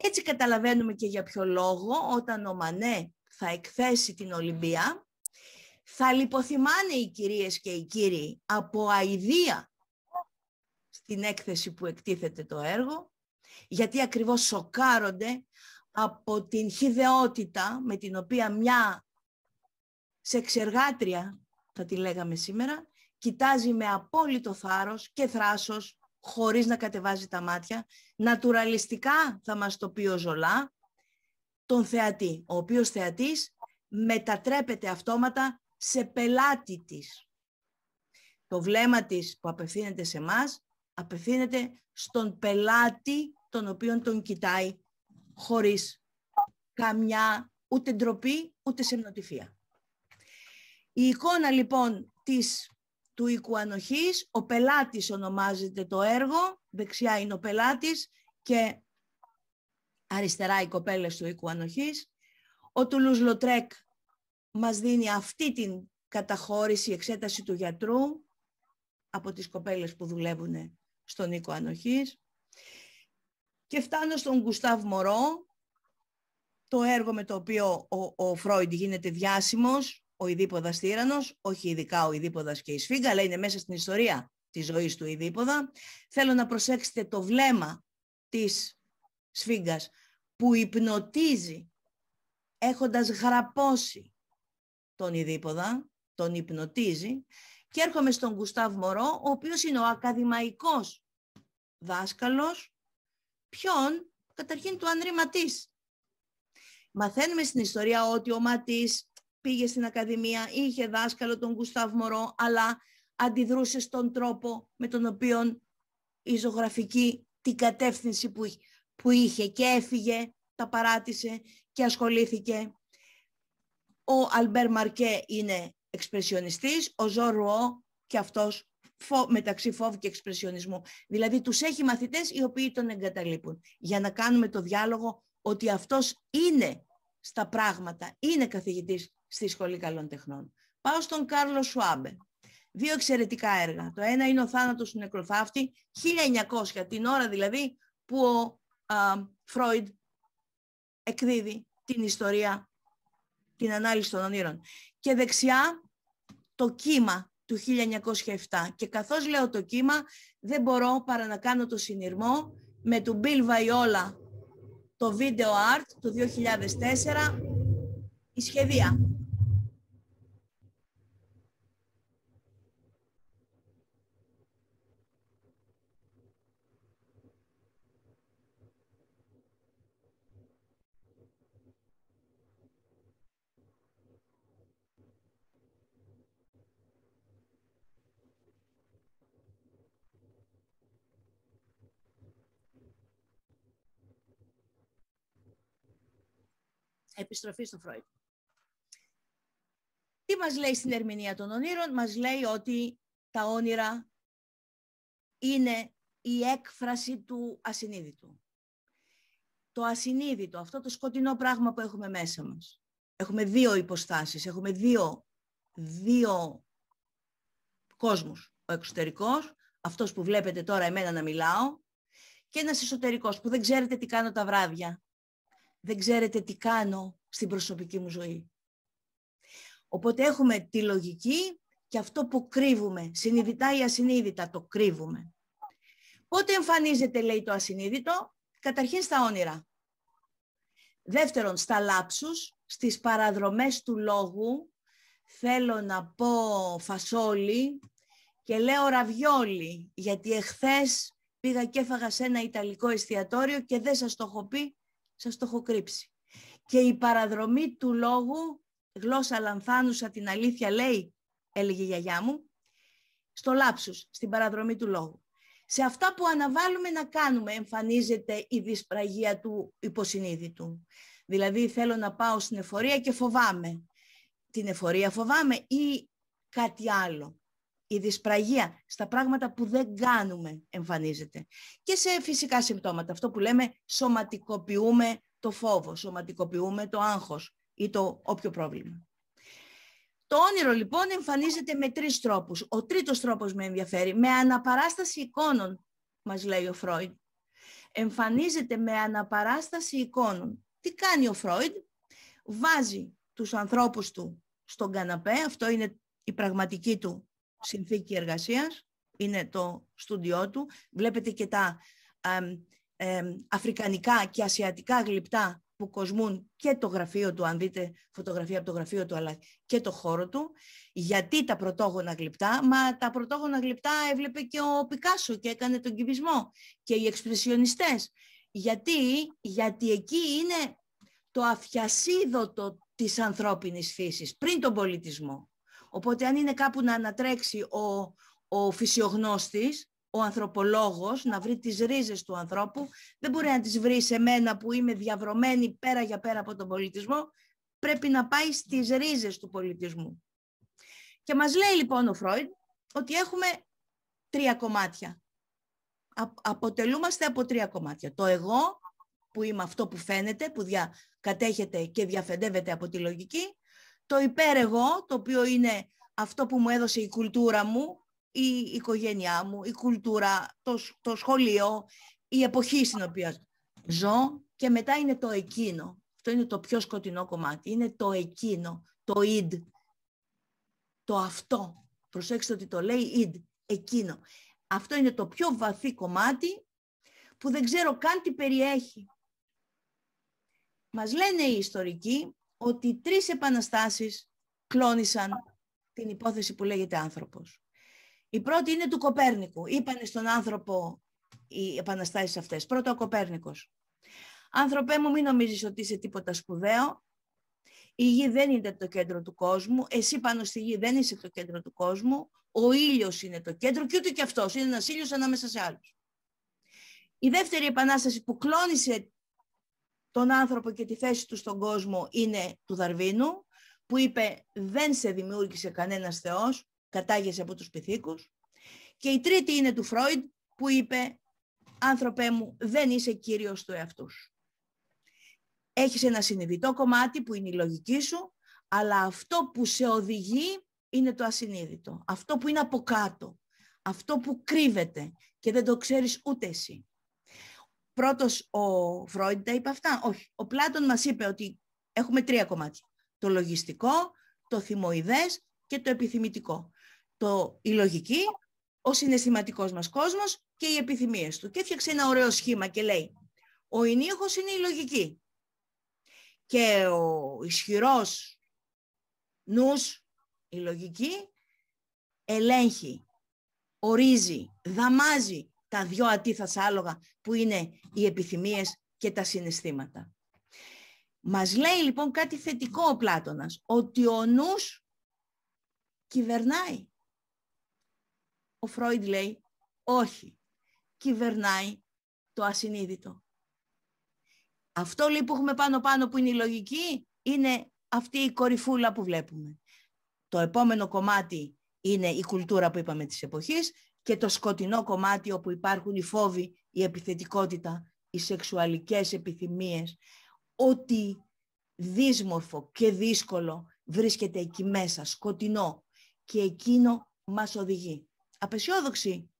Έτσι καταλαβαίνουμε και για ποιο λόγο όταν ο Μανέ θα εκθέσει την Ολυμπία θα λιποθυμάνε οι κυρίες και οι κύριοι από αηδία στην έκθεση που εκτίθεται το έργο γιατί ακριβώς σοκάρονται από την χιδεότητα με την οποία μια σεξεργάτρια, θα τη λέγαμε σήμερα, κοιτάζει με απόλυτο θάρρος και θράσος χωρίς να κατεβάζει τα μάτια, νατουραλιστικά θα μας το πει ο Ζολά, τον θεατή, ο οποίος θεατής μετατρέπεται αυτόματα σε πελάτη της. Το βλέμμα της που απευθύνεται σε μας απευθύνεται στον πελάτη τον οποίον τον κοιτάει χωρίς καμιά ούτε ντροπή ούτε σεμνοτυφία. Η εικόνα λοιπόν της του οίκου ανοχής. Ο πελάτης ονομάζεται το έργο, δεξιά είναι ο πελάτης και αριστερά οι κοπέλες του οίκου ανοχής. Ο Τουλούς Λοτρέκ μας δίνει αυτή την καταχώρηση, εξέταση του γιατρού από τις κοπέλες που δουλεύουν στον οίκο ανοχής. Και φτάνω στον Γκουστάβ Μωρό, το έργο με το οποίο ο, ο Φρόιντ γίνεται διάσημος, ο Ιδίποδα Τύρανος, όχι ειδικά ο ιδίποδα και η Σφίγγα, αλλά είναι μέσα στην ιστορία της ζωής του Ιδίποδα. Θέλω να προσέξετε το βλέμμα της Σφίγγας που υπνοτίζει έχοντας γραπώσει τον Ιδίποδα, τον υπνοτίζει και έρχομαι στον Γκουστάβ Μωρό, ο οποίος είναι ο ακαδημαϊκός δάσκαλος, ποιον, καταρχήν του Ανρή Μαθαίνουμε στην ιστορία ότι ο Ματής πήγε στην Ακαδημία, είχε δάσκαλο τον Γκουστάβ Μωρό, αλλά αντιδρούσε στον τρόπο με τον οποίο η ζωγραφική την κατεύθυνση που, είχε και έφυγε, τα παράτησε και ασχολήθηκε. Ο Αλμπέρ Μαρκέ είναι εξπρεσιονιστής, ο Ζω και αυτός μεταξύ φόβου και εξπρεσιονισμού. Δηλαδή τους έχει μαθητές οι οποίοι τον εγκαταλείπουν. Για να κάνουμε το διάλογο ότι αυτός είναι στα πράγματα, είναι καθηγητής στη Σχολή Καλών Τεχνών. Πάω στον Κάρλος Σουάμπε. Δύο εξαιρετικά έργα. Το ένα είναι ο θάνατος του νεκροθάφτη, 1900, την ώρα δηλαδή που ο Φρόιντ εκδίδει την ιστορία, την ανάλυση των ονείρων. Και δεξιά το κύμα του 1907. Και καθώς λέω το κύμα, δεν μπορώ παρά να κάνω το συνειρμό με του Μπιλ Βαϊόλα, το video art του 2004, η σχεδία. επιστροφή στο Φρόιντ. Τι μας λέει στην ερμηνεία των ονείρων, μας λέει ότι τα όνειρα είναι η έκφραση του ασυνείδητου. Το ασυνείδητο, αυτό το σκοτεινό πράγμα που έχουμε μέσα μας. Έχουμε δύο υποστάσεις, έχουμε δύο, δύο κόσμους. Ο εξωτερικός, αυτός που βλέπετε τώρα εμένα να μιλάω, και ένας εσωτερικός που δεν ξέρετε τι κάνω τα βράδια δεν ξέρετε τι κάνω στην προσωπική μου ζωή. Οπότε έχουμε τη λογική και αυτό που κρύβουμε, συνειδητά ή ασυνείδητα το κρύβουμε. Πότε εμφανίζεται, λέει το ασυνείδητο, καταρχήν στα όνειρα. Δεύτερον, στα λάψους, στις παραδρομές του λόγου, θέλω να πω φασόλι και λέω ραβιόλι, γιατί εχθές πήγα και έφαγα σε ένα Ιταλικό εστιατόριο και δεν σας το έχω πει σας το έχω κρύψει. Και η παραδρομή του λόγου, γλώσσα λανθάνουσα την αλήθεια λέει, έλεγε η γιαγιά μου, στο λάψους, στην παραδρομή του λόγου. Σε αυτά που αναβάλουμε να κάνουμε εμφανίζεται η δυσπραγία του υποσυνείδητου. Δηλαδή θέλω να πάω στην εφορία και φοβάμαι. Την εφορία φοβάμαι ή κάτι άλλο η δυσπραγία στα πράγματα που δεν κάνουμε εμφανίζεται. Και σε φυσικά συμπτώματα, αυτό που λέμε σωματικοποιούμε το φόβο, σωματικοποιούμε το άγχος ή το όποιο πρόβλημα. Το όνειρο λοιπόν εμφανίζεται με τρεις τρόπους. Ο τρίτος τρόπος με ενδιαφέρει, με αναπαράσταση εικόνων, μας λέει ο Φρόιντ. Εμφανίζεται με αναπαράσταση εικόνων. Τι κάνει ο Φρόιντ, βάζει τους ανθρώπους του στον καναπέ, αυτό είναι η πραγματική του συνθήκη εργασίας, είναι το στούντιό του. Βλέπετε και τα αφρικανικά και ασιατικά γλυπτά που κοσμούν και το γραφείο του, αν δείτε φωτογραφία από το γραφείο του, αλλά και το χώρο του. Γιατί τα πρωτόγωνα γλυπτά, μα τα πρωτόγωνα γλυπτά έβλεπε και ο Πικάσο και έκανε τον κυβισμό και οι εξπρεσιονιστές. Γιατί, γιατί εκεί είναι το αφιασίδωτο της ανθρώπινης φύσης, πριν τον πολιτισμό. Οπότε αν είναι κάπου να ανατρέξει ο, ο φυσιογνώστης, ο ανθρωπολόγος, να βρει τις ρίζες του ανθρώπου, δεν μπορεί να τις βρει σε μένα που είμαι διαβρωμένη πέρα για πέρα από τον πολιτισμό, πρέπει να πάει στις ρίζες του πολιτισμού. Και μας λέει λοιπόν ο Φρόιντ ότι έχουμε τρία κομμάτια. Αποτελούμαστε από τρία κομμάτια. Το εγώ, που είμαι αυτό που φαίνεται, που δια, κατέχεται και διαφεντεύεται από τη λογική το υπέρεγο, το οποίο είναι αυτό που μου έδωσε η κουλτούρα μου, η οικογένειά μου, η κουλτούρα, το, το σχολείο, η εποχή στην οποία ζω και μετά είναι το εκείνο. Αυτό είναι το πιο σκοτεινό κομμάτι. Είναι το εκείνο, το id, το αυτό. Προσέξτε ότι το λέει id, εκείνο. Αυτό είναι το πιο βαθύ κομμάτι που δεν ξέρω καν τι περιέχει. Μας λένε οι ιστορικοί ότι τρεις επαναστάσεις κλώνησαν την υπόθεση που λέγεται άνθρωπος. Η πρώτη είναι του Κοπέρνικου. Είπανε στον άνθρωπο οι επαναστάσεις αυτές. Πρώτο, ο Κοπέρνικος. Άνθρωπέ μου, μην νομίζεις ότι είσαι τίποτα σπουδαίο. Η γη δεν είναι το κέντρο του κόσμου. Εσύ πάνω στη γη δεν είσαι το κέντρο του κόσμου. Ο ήλιος είναι το κέντρο και ούτε και αυτός. Είναι ένας ήλιος ανάμεσα σε άλλους. Η δεύτερη επανάσταση που κλώνησε τον άνθρωπο και τη θέση του στον κόσμο είναι του Δαρβίνου, που είπε δεν σε δημιούργησε κανένας θεός, κατάγεσαι από τους πυθίκους. Και η τρίτη είναι του Φρόιντ, που είπε άνθρωπέ μου δεν είσαι κύριος του εαυτούς. Έχεις ένα συνειδητό κομμάτι που είναι η λογική σου, αλλά αυτό που σε οδηγεί είναι το ασυνείδητο. Αυτό που είναι από κάτω. Αυτό που κρύβεται και δεν το ξέρεις ούτε εσύ πρώτος ο Φρόιντ τα είπε αυτά. Όχι, ο Πλάτων μας είπε ότι έχουμε τρία κομμάτια. Το λογιστικό, το θυμοειδές και το επιθυμητικό. Το, η λογική, ο συναισθηματικός μας κόσμος και οι επιθυμίες του. Και έφτιαξε ένα ωραίο σχήμα και λέει ο ενίχος είναι η λογική και ο ισχυρός νους, η λογική, ελέγχει, ορίζει, δαμάζει τα δυο αντίθετα άλογα που είναι οι επιθυμίες και τα συναισθήματα. Μας λέει λοιπόν κάτι θετικό ο Πλάτωνας, ότι ο νους κυβερνάει. Ο Φρόιντ λέει, όχι, κυβερνάει το ασυνείδητο. Αυτό λέει που έχουμε πάνω-πάνω που είναι η λογική, είναι αυτή η κορυφούλα που βλέπουμε. Το επόμενο κομμάτι είναι η κουλτούρα που είπαμε της εποχής και το σκοτεινό κομμάτι όπου υπάρχουν οι φόβοι, η επιθετικότητα, οι σεξουαλικές επιθυμίες, ό,τι δύσμορφο και δύσκολο βρίσκεται εκεί μέσα, σκοτεινό και εκείνο μας οδηγεί. Απεσιόδοξη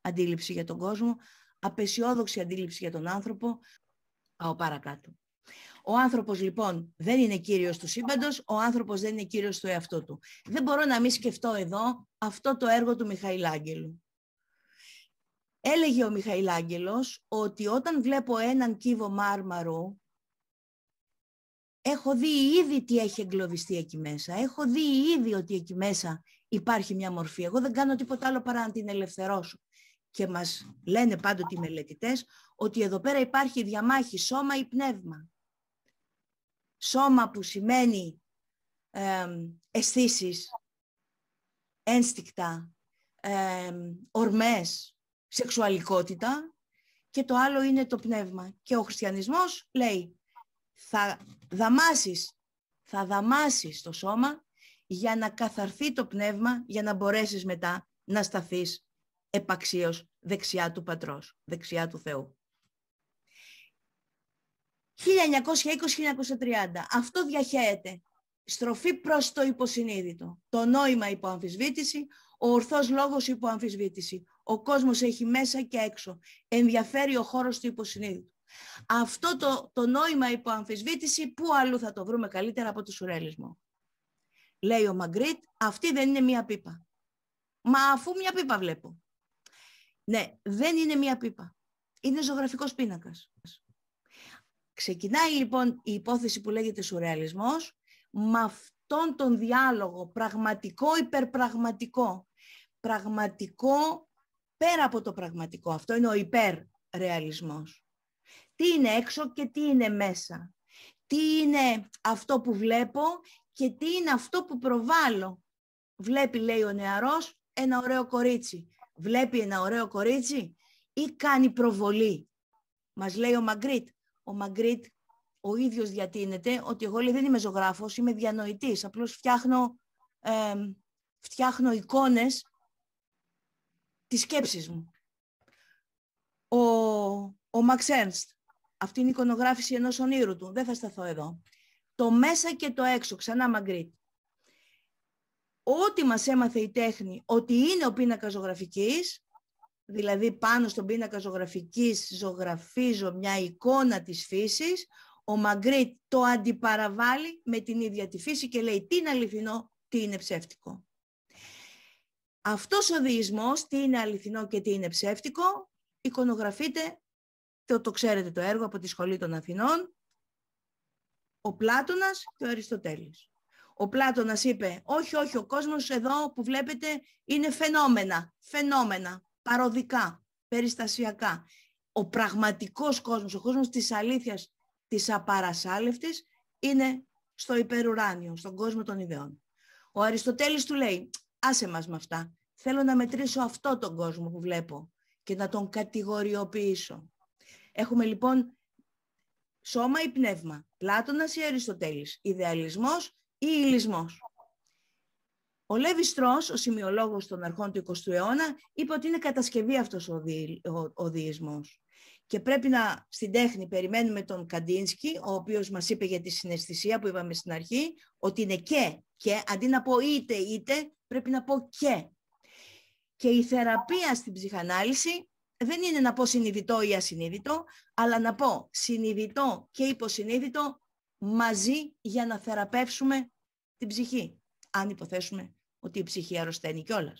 αντίληψη για τον κόσμο, απεσιόδοξη αντίληψη για τον άνθρωπο. Πάω παρακάτω. Ο άνθρωπος λοιπόν δεν είναι κύριος του σύμπαντος, ο άνθρωπος δεν είναι κύριος του εαυτού του. Δεν μπορώ να μην σκεφτώ εδώ αυτό το έργο του Μιχαήλ Έλεγε ο Μιχαήλ Άγγελος ότι όταν βλέπω έναν κύβο μάρμαρου, έχω δει ήδη τι έχει εγκλωβιστεί εκεί μέσα, έχω δει ήδη ότι εκεί μέσα υπάρχει μια μορφή. Εγώ δεν κάνω τίποτα άλλο παρά να την ελευθερώσω. Και μας λένε πάντοτε οι μελετητές ότι εδώ πέρα υπάρχει διαμάχη σώμα ή πνεύμα. Σώμα που σημαίνει ε, αισθήσεις, ένστικτα, ε, ορμές, σεξουαλικότητα και το άλλο είναι το πνεύμα. Και ο χριστιανισμός λέει θα δαμάσεις, θα δαμάσεις το σώμα για να καθαρθεί το πνεύμα, για να μπορέσεις μετά να σταθείς επαξίως δεξιά του Πατρός, δεξιά του Θεού. 1920-1930. Αυτό διαχέεται. Στροφή προς το υποσυνείδητο. Το νόημα υπό ο ορθός λόγος υπό ο κόσμος έχει μέσα και έξω. Ενδιαφέρει ο χώρος του υποσυνείδητου. Αυτό το, το νόημα υποαμφισβήτηση, πού αλλού θα το βρούμε καλύτερα από το σουρέλισμο. Λέει ο Μαγκρίτ, αυτή δεν είναι μία πίπα. Μα αφού μία πίπα βλέπω. Ναι, δεν είναι μία πίπα. Είναι ζωγραφικός πίνακας. Ξεκινάει λοιπόν η υπόθεση που λέγεται σουρεαλισμός με αυτόν τον διάλογο πραγματικό-υπερπραγματικό. Πραγματικό πέρα από το πραγματικό. Αυτό είναι ο υπερρεαλισμός. Τι είναι έξω και τι είναι μέσα. Τι είναι αυτό που βλέπω και τι είναι αυτό που προβάλλω. Βλέπει, λέει ο νεαρός, ένα ωραίο κορίτσι. Βλέπει ένα ωραίο κορίτσι ή κάνει προβολή. Μας λέει ο Μαγκρίτ. Ο Μαγκρίτ ο ίδιος διατείνεται ότι εγώ λέει, δεν είμαι ζωγράφος, είμαι διανοητής. Απλώς φτιάχνω, ε, φτιάχνω εικόνες τις σκέψεις μου. Ο, ο Μαξ Ένστ, αυτή είναι η εικονογράφηση ενός ονείρου του, δεν θα σταθώ εδώ. Το μέσα και το έξω, ξανά Μαγκρίτ. Ό,τι μας έμαθε η τέχνη, ότι είναι ο πίνακας ζωγραφικής, δηλαδή πάνω στον πίνακα ζωγραφικής ζωγραφίζω μια εικόνα της φύσης, ο Μαγκρίτ το αντιπαραβάλλει με την ίδια τη φύση και λέει τι είναι αληθινό, τι είναι ψεύτικο. Αυτός ο διεισμός, τι είναι αληθινό και τι είναι ψεύτικο, εικονογραφείται, το, το ξέρετε το έργο από τη Σχολή των Αθηνών, ο Πλάτωνας και ο Αριστοτέλης. Ο Πλάτωνας είπε, όχι, όχι, ο κόσμος εδώ που βλέπετε είναι φαινόμενα, φαινόμενα, παροδικά, περιστασιακά. Ο πραγματικός κόσμος, ο κόσμος της αλήθειας, της απαρασάλευτης, είναι στο υπερουράνιο, στον κόσμο των ιδεών. Ο Αριστοτέλης του λέει, άσε μας με αυτά. Θέλω να μετρήσω αυτό τον κόσμο που βλέπω και να τον κατηγοριοποιήσω. Έχουμε λοιπόν σώμα ή πνεύμα, Πλάτωνας ή Αριστοτέλης, ιδεαλισμός ή ηλισμός. Ο Λέβης ο σημειολόγος των αρχών του 20ου αιώνα, είπε ότι είναι κατασκευή αυτός ο, δι, ο Και πρέπει να, στην τέχνη, περιμένουμε τον Καντίνσκι, ο οποίος μας είπε για τη συναισθησία που είπαμε στην αρχή, ότι είναι και και, αντί να πω είτε είτε, πρέπει να πω και. Και η θεραπεία στην ψυχανάλυση δεν είναι να πω συνειδητό ή ασυνείδητο, αλλά να πω συνειδητό και υποσυνείδητο μαζί για να θεραπεύσουμε την ψυχή. Αν υποθέσουμε ότι η ψυχή αρρωσταίνει κιόλας.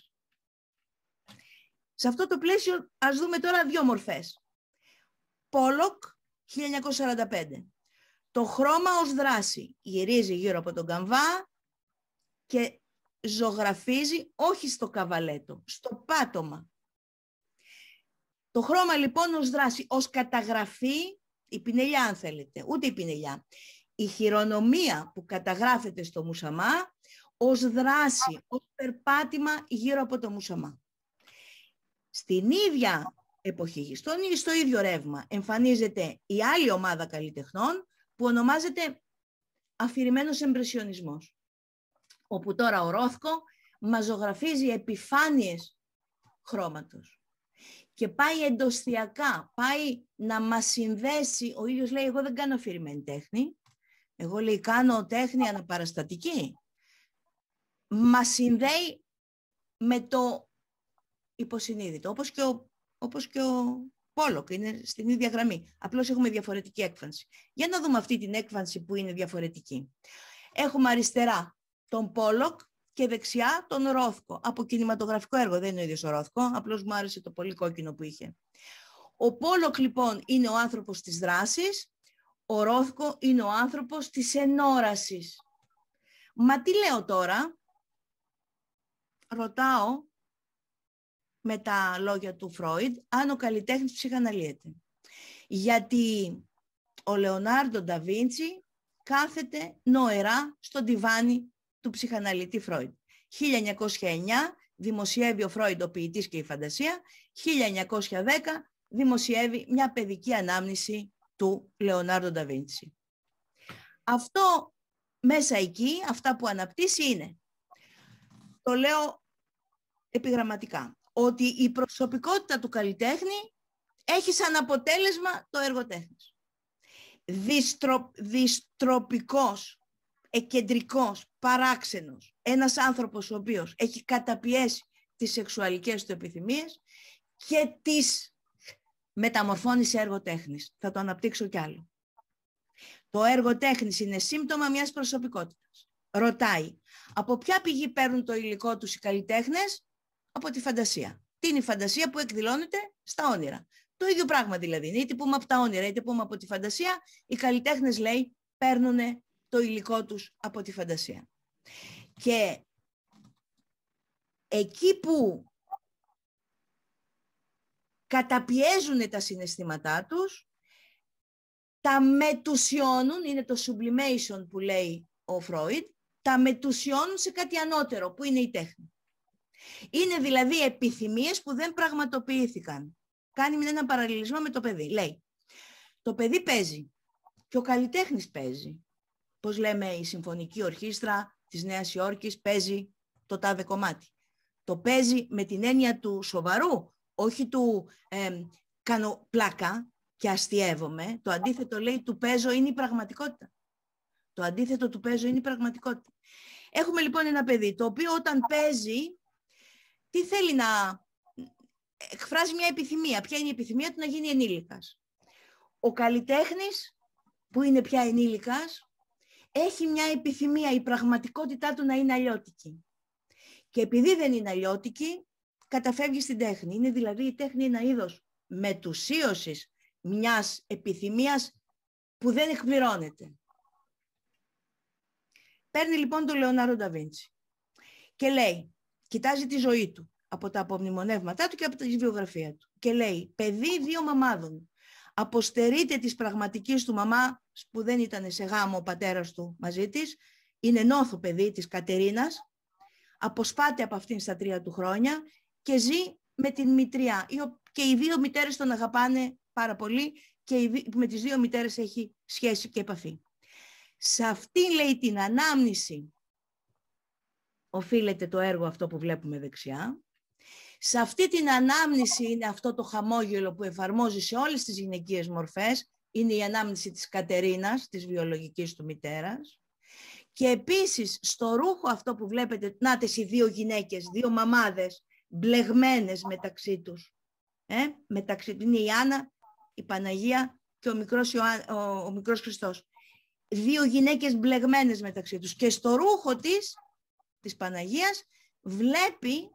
Σε αυτό το πλαίσιο ας δούμε τώρα δύο μορφές. Πόλοκ 1945. Το χρώμα ως δράση γυρίζει γύρω από τον καμβά και ζωγραφίζει όχι στο καβαλέτο, στο πάτωμα. Το χρώμα λοιπόν ως δράση, ως καταγραφή, η πινελιά αν θέλετε, ούτε η πινελιά. Η χειρονομία που καταγράφεται στο μουσαμά ως δράση, ως περπάτημα γύρω από το μουσαμά. Στην ίδια εποχή, στο ίδιο ρεύμα, εμφανίζεται η άλλη ομάδα καλλιτεχνών που ονομάζεται αφηρημένος εμπρεσιονισμός όπου τώρα ο Ρόθκο μαζογραφίζει επιφάνειες χρώματος. Και πάει εντοστιακά, πάει να μας συνδέσει, ο ίδιος λέει εγώ δεν κάνω αφηρημένη τέχνη, εγώ λέει κάνω τέχνη αναπαραστατική. Μας συνδέει με το υποσυνείδητο, όπως και ο, όπως και ο Πόλοκ, είναι στην ίδια γραμμή. Απλώς έχουμε διαφορετική έκφανση. Για να δούμε αυτή την έκφανση που είναι διαφορετική. Έχουμε αριστερά τον Πόλοκ και δεξιά τον Ρόθκο. Από κινηματογραφικό έργο, δεν είναι ο ίδιος ο Ρόθκο, απλώς μου άρεσε το πολύ κόκκινο που είχε. Ο Πόλοκ λοιπόν είναι ο άνθρωπος της δράσης, ο Ρόθκο είναι ο άνθρωπος της ενόρασης. Μα τι λέω τώρα, ρωτάω με τα λόγια του Φρόιντ, αν ο καλλιτέχνης ψυχαναλύεται. Γιατί ο Λεωνάρντο Νταβίντσι κάθεται νοερά στον τιβάνι του ψυχαναλυτή Φρόιντ. 1909 δημοσιεύει ο Φρόιντ ο ποιητής και η φαντασία. 1910 δημοσιεύει μια παιδική ανάμνηση του Λεωνάρντο Νταβίντσι. Αυτό μέσα εκεί, αυτά που αναπτύσσει είναι, το λέω επιγραμματικά, ότι η προσωπικότητα του καλλιτέχνη έχει σαν αποτέλεσμα το έργο τέχνης. διστροπικός εκεντρικός, παράξενος, ένας άνθρωπος ο οποίος έχει καταπιέσει τις σεξουαλικές του επιθυμίες και τις μεταμορφώνει σε έργο τέχνης. Θα το αναπτύξω κι άλλο. Το έργο τέχνης είναι σύμπτωμα μιας προσωπικότητας. Ρωτάει, από ποια πηγή παίρνουν το υλικό τους οι καλλιτέχνες? Από τη φαντασία. Τι είναι η φαντασία που εκδηλώνεται στα όνειρα. Το ίδιο πράγμα δηλαδή. Είτε πούμε από τα όνειρα, είτε πούμε από τη φαντασία, οι καλλιτέχνες λέει παίρνουν το υλικό τους από τη φαντασία. Και εκεί που καταπιέζουν τα συναισθήματά τους, τα μετουσιώνουν, είναι το sublimation που λέει ο Φρόιντ, τα μετουσιώνουν σε κάτι ανώτερο, που είναι η τέχνη. Είναι δηλαδή επιθυμίες που δεν πραγματοποιήθηκαν. Κάνει ένα παραλληλισμό με το παιδί. Λέει, το παιδί παίζει και ο καλλιτέχνης παίζει πώς λέμε, η Συμφωνική Ορχήστρα της Νέας Υόρκης παίζει το τάδε κομμάτι. Το παίζει με την έννοια του σοβαρού, όχι του ε, κάνω πλάκα και αστείευομαι. Το αντίθετο λέει του παίζω είναι η πραγματικότητα. Το αντίθετο του παίζω είναι η πραγματικότητα. Έχουμε λοιπόν ένα παιδί το οποίο όταν παίζει, τι θέλει να εκφράζει μια επιθυμία. Ποια είναι η επιθυμία του να γίνει ενήλικας. Ο καλλιτέχνης που είναι πια ενήλικας, έχει μια επιθυμία η πραγματικότητά του να είναι αλλιώτικη. Και επειδή δεν είναι αλλιώτικη, καταφεύγει στην τέχνη. Είναι δηλαδή η τέχνη ένα είδος μετουσίωσης μιας επιθυμίας που δεν εκπληρώνεται. Παίρνει λοιπόν τον Λεωνάρο Νταβίντσι και λέει, κοιτάζει τη ζωή του από τα απομνημονεύματά του και από τη βιογραφία του και λέει, παιδί δύο μαμάδων, αποστερείται της πραγματικής του μαμά που δεν ήταν σε γάμο ο πατέρας του μαζί της, είναι νόθο παιδί της Κατερίνας, αποσπάται από αυτήν στα τρία του χρόνια και ζει με την μητριά. Και οι δύο μητέρες τον αγαπάνε πάρα πολύ και με τις δύο μητέρες έχει σχέση και επαφή. Σε αυτή λέει την ανάμνηση οφείλεται το έργο αυτό που βλέπουμε δεξιά σε αυτή την ανάμνηση είναι αυτό το χαμόγελο που εφαρμόζει σε όλες τις γυναικείες μορφές. Είναι η ανάμνηση της Κατερίνας, της βιολογικής του μητέρας. Και επίσης στο ρούχο αυτό που βλέπετε, να οι δύο γυναίκες, δύο μαμάδες, μπλεγμένες μεταξύ τους. Ε, μεταξύ, είναι η Άννα, η Παναγία και ο μικρός, ο, ο μικρός Χριστός. Δύο γυναίκες μπλεγμένες μεταξύ τους. Και στο ρούχο της, της Παναγίας, βλέπει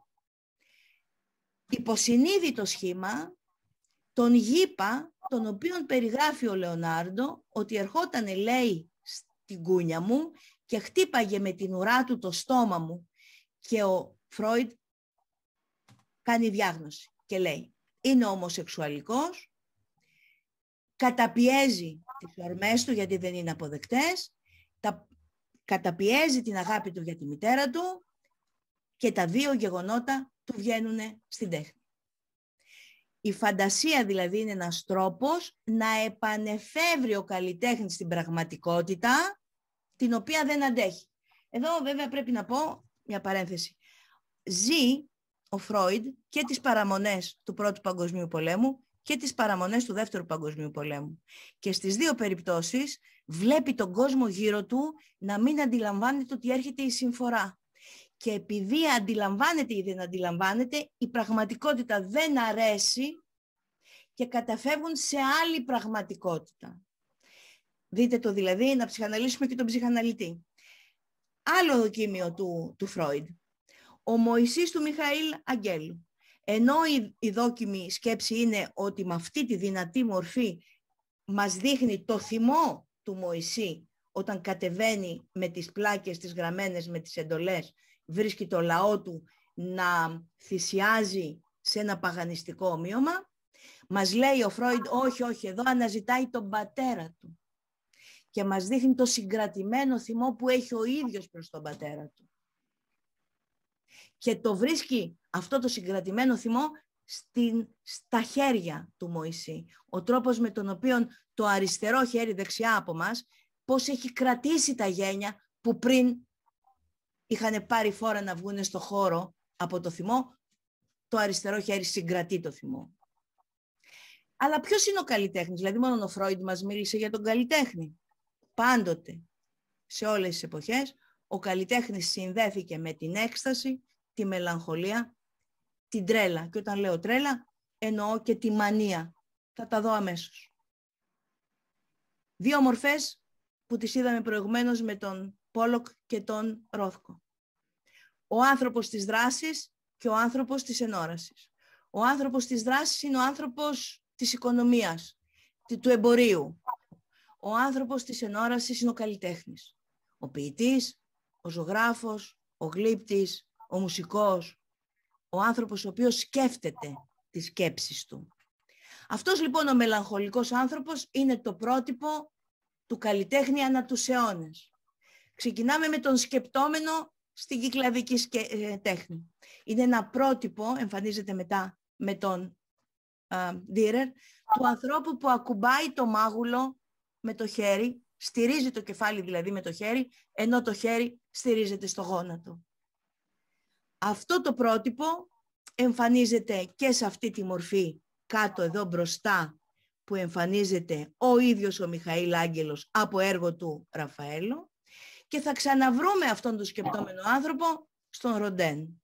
το σχήμα τον γήπα, τον οποίον περιγράφει ο Λεωνάρντο, ότι ερχόταν, λέει, στην κούνια μου και χτύπαγε με την ουρά του το στόμα μου. Και ο Φρόιντ κάνει διάγνωση και λέει, είναι ομοσεξουαλικός, καταπιέζει τις ορμές του γιατί δεν είναι αποδεκτές, τα, καταπιέζει την αγάπη του για τη μητέρα του και τα δύο γεγονότα του βγαίνουν στην τέχνη. Η φαντασία δηλαδή είναι ένας τρόπος να επανεφεύρει ο καλλιτέχνης την πραγματικότητα την οποία δεν αντέχει. Εδώ βέβαια πρέπει να πω μια παρένθεση. Ζει ο Φρόιντ και τις παραμονές του Πρώτου Παγκοσμίου Πολέμου και τις παραμονές του Δεύτερου Παγκοσμίου Πολέμου. Και στις δύο περιπτώσεις βλέπει τον κόσμο γύρω του να μην αντιλαμβάνεται ότι έρχεται η συμφορά. Και επειδή αντιλαμβάνεται ή δεν αντιλαμβάνεται, η πραγματικότητα δεν αρέσει και καταφεύγουν σε άλλη πραγματικότητα. Δείτε το δηλαδή, να ψυχαναλύσουμε και τον ψυχαναλυτή. Άλλο δοκίμιο του, του Φρόιντ. Ο Μωυσής του Μιχαήλ Αγγέλου. Ενώ η, η δόκιμη σκέψη είναι ότι με αυτή τη δυνατή μορφή μας δείχνει το θυμό του Μωυσή όταν κατεβαίνει με τις πλάκες, τις γραμμένες, με τις εντολές βρίσκει το λαό του να θυσιάζει σε ένα παγανιστικό ομοίωμα. Μας λέει ο Φρόιντ, όχι, όχι, εδώ αναζητάει τον πατέρα του. Και μας δείχνει το συγκρατημένο θυμό που έχει ο ίδιος προς τον πατέρα του. Και το βρίσκει αυτό το συγκρατημένο θυμό στην, στα χέρια του Μωυσή. Ο τρόπος με τον οποίο το αριστερό χέρι δεξιά από μας, πώς έχει κρατήσει τα γένια που πριν είχαν πάρει φόρα να βγουν στο χώρο από το θυμό, το αριστερό χέρι συγκρατεί το θυμό. Αλλά ποιος είναι ο καλλιτέχνης, δηλαδή μόνο ο Φρόιντ μας μίλησε για τον καλλιτέχνη. Πάντοτε, σε όλες τις εποχές, ο καλλιτέχνης συνδέθηκε με την έκσταση, τη μελαγχολία, την τρέλα. Και όταν λέω τρέλα, εννοώ και τη μανία. Θα τα δω αμέσως. Δύο μορφές που τις είδαμε προηγουμένως με τον Πόλοκ και τον Ρόθκο ο άνθρωπος της δράσης και ο άνθρωπος της ενόρασης. Ο άνθρωπος της δράσης είναι ο άνθρωπος της οικονομίας, του εμπορίου. Ο άνθρωπος της ενόρασης είναι ο καλλιτέχνης. Ο ποιητής, ο ζωγράφος, ο γλύπτης, ο μουσικός. Ο άνθρωπος ο οποίος σκέφτεται τις σκέψεις του. Αυτός λοιπόν ο μελαγχολικός άνθρωπος είναι το πρότυπο του καλλιτέχνη ανά τους αιώνες. Ξεκινάμε με τον σκεπτόμενο στην κυκλαδική ε, τέχνη. Είναι ένα πρότυπο, εμφανίζεται μετά με τον Δίρερ, του ανθρώπου που ακουμπάει το μάγουλο με το χέρι, στηρίζει το κεφάλι δηλαδή με το χέρι, ενώ το χέρι στηρίζεται στο γόνατο. Αυτό το πρότυπο εμφανίζεται και σε αυτή τη μορφή κάτω εδώ μπροστά που εμφανίζεται ο ίδιος ο Μιχαήλ Άγγελος από έργο του Ραφαέλο και θα ξαναβρούμε αυτόν τον σκεπτόμενο άνθρωπο στον Ροντέν.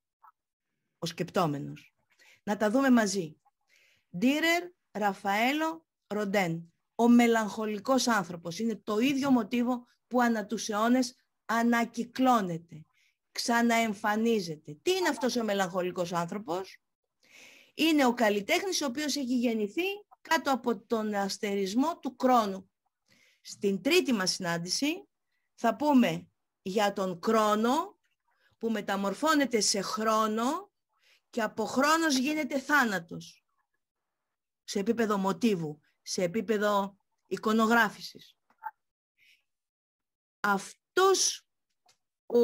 Ο σκεπτόμενος. Να τα δούμε μαζί. Ντίρερ, Ραφαέλο, Ροντέν. Ο μελαγχολικός άνθρωπος. Είναι το ίδιο μοτίβο που ανά τους αιώνες ανακυκλώνεται. Ξαναεμφανίζεται. Τι είναι αυτός ο μελαγχολικός άνθρωπος. Είναι ο καλλιτέχνης ο οποίος έχει γεννηθεί κάτω από τον αστερισμό του κρόνου. Στην τρίτη μας συνάντηση θα πούμε για τον χρόνο που μεταμορφώνεται σε χρόνο και από χρόνος γίνεται θάνατος. Σε επίπεδο μοτίβου, σε επίπεδο εικονογράφησης. Αυτός ο,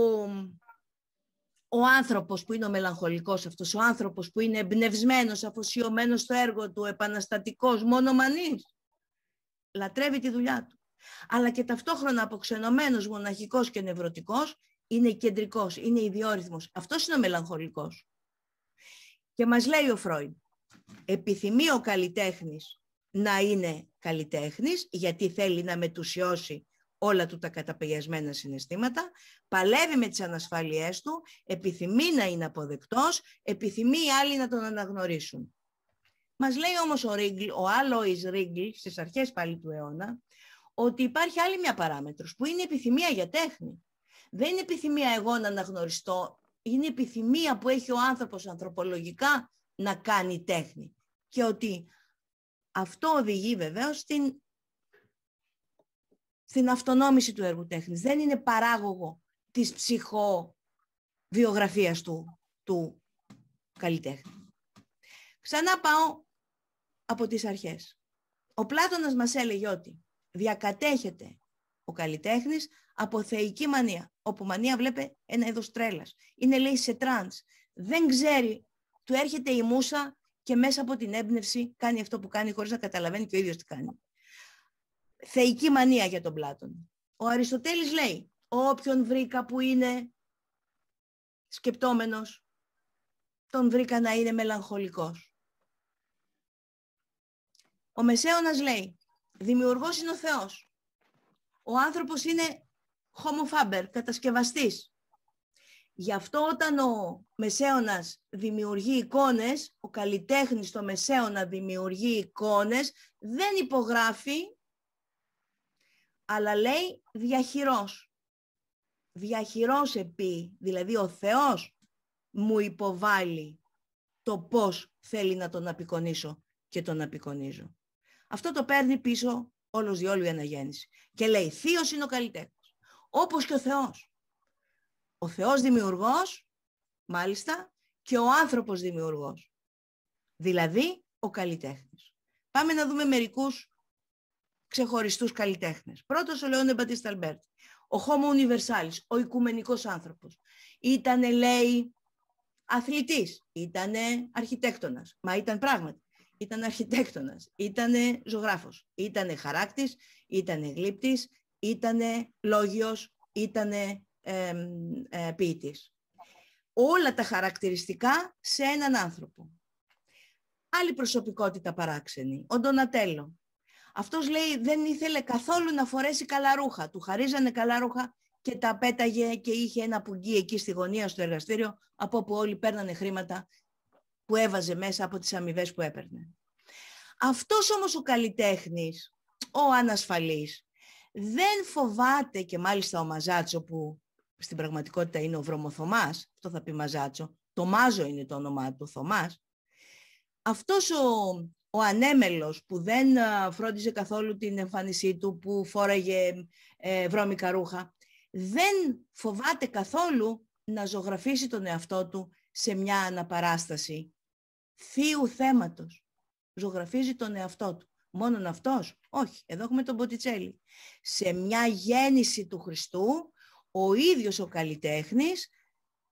ο άνθρωπος που είναι ο μελαγχολικός, αυτός ο άνθρωπος που είναι εμπνευσμένος, αφοσιωμένος στο έργο του, επαναστατικός, μονομανής, λατρεύει τη δουλειά του αλλά και ταυτόχρονα αποξενωμένος, μοναχικός και νευρωτικός, είναι κεντρικός, είναι ιδιόρυθμος. Αυτός είναι ο μελαγχολικός. Και μας λέει ο Φρόιντ, επιθυμεί ο καλλιτέχνης να είναι καλλιτέχνης, γιατί θέλει να μετουσιώσει όλα του τα καταπαιγιασμένα συναισθήματα, παλεύει με τις ανασφάλειές του, επιθυμεί να είναι αποδεκτός, επιθυμεί οι άλλοι να τον αναγνωρίσουν. Μας λέει όμως ο, Ρίγκλ, ο Ρίγκλ, στις αρχές πάλι του αιώνα, ότι υπάρχει άλλη μια παράμετρος που είναι επιθυμία για τέχνη. Δεν είναι επιθυμία εγώ να αναγνωριστώ, είναι επιθυμία που έχει ο άνθρωπος ανθρωπολογικά να κάνει τέχνη. Και ότι αυτό οδηγεί βεβαίως στην, στην αυτονόμηση του έργου τέχνης. Δεν είναι παράγωγο της ψυχοβιογραφίας του, του καλλιτέχνη. Ξανά πάω από τις αρχές. Ο Πλάτωνας μας έλεγε ότι διακατέχεται ο καλλιτέχνης από θεϊκή μανία, όπου μανία βλέπε ένα είδος τρέλας. Είναι λέει σε τραν. Δεν ξέρει, του έρχεται η μουσα και μέσα από την έμπνευση κάνει αυτό που κάνει, χωρίς να καταλαβαίνει και ο ίδιος τι κάνει. Θεϊκή μανία για τον Πλάτων. Ο Αριστοτέλης λέει, όποιον βρήκα που είναι σκεπτόμενος, τον βρήκα να είναι μελαγχολικός. Ο Μεσαίωνας λέει, Δημιουργός είναι ο Θεός. Ο άνθρωπος είναι Faber, κατασκευαστής. Γι' αυτό όταν ο μεσαίωνας δημιουργεί εικόνες, ο καλλιτέχνης στο μεσαίωνα δημιουργεί εικόνες, δεν υπογράφει, αλλά λέει διαχειρός. Διαχειρός επί, δηλαδή ο Θεός μου υποβάλλει το πώς θέλει να τον απεικονίσω και τον απεικονίζω αυτό το παίρνει πίσω όλος διόλου η αναγέννηση. Και λέει, θείος είναι ο καλλιτέχνης. Όπως και ο Θεός. Ο Θεός δημιουργός, μάλιστα, και ο άνθρωπος δημιουργός. Δηλαδή, ο καλλιτέχνης. Πάμε να δούμε μερικούς ξεχωριστούς καλλιτέχνες. Πρώτος ο Λεόνε Μπατίστα Ο Homo Universalis, ο οικουμενικός άνθρωπος. Ήτανε, λέει, αθλητής, ήτανε αρχιτέκτονας, μα ήταν πράγματι ήταν αρχιτέκτονας, ήταν ζωγράφος, ήταν χαράκτης, ήταν γλύπτης, ήταν λόγιος, ήταν ε, ποιητής. Όλα τα χαρακτηριστικά σε έναν άνθρωπο. Άλλη προσωπικότητα παράξενη, ο Ντονατέλο. Αυτός λέει δεν ήθελε καθόλου να φορέσει καλά ρούχα. Του χαρίζανε καλά ρούχα και τα πέταγε και είχε ένα πουγγί εκεί στη γωνία στο εργαστήριο από όπου όλοι παίρνανε χρήματα που έβαζε μέσα από τις αμοιβές που έπαιρνε. Αυτός όμως ο καλλιτέχνης, ο ανασφαλής, δεν φοβάται και μάλιστα ο Μαζάτσο που στην πραγματικότητα είναι ο Βρωμοθωμάς, αυτό θα πει Μαζάτσο, το Μάζο είναι το όνομά του, Θωμάς, αυτός ο, ο ανέμελος που δεν φρόντιζε καθόλου την εμφάνισή του, που φόραγε ε, βρώμικα ρούχα, δεν φοβάται καθόλου να ζωγραφίσει τον εαυτό του σε μια αναπαράσταση θείου θέματος. Ζωγραφίζει τον εαυτό του. Μόνον αυτός. Όχι. Εδώ έχουμε τον Μποτιτσέλη. Σε μια γέννηση του Χριστού, ο ίδιος ο καλλιτέχνης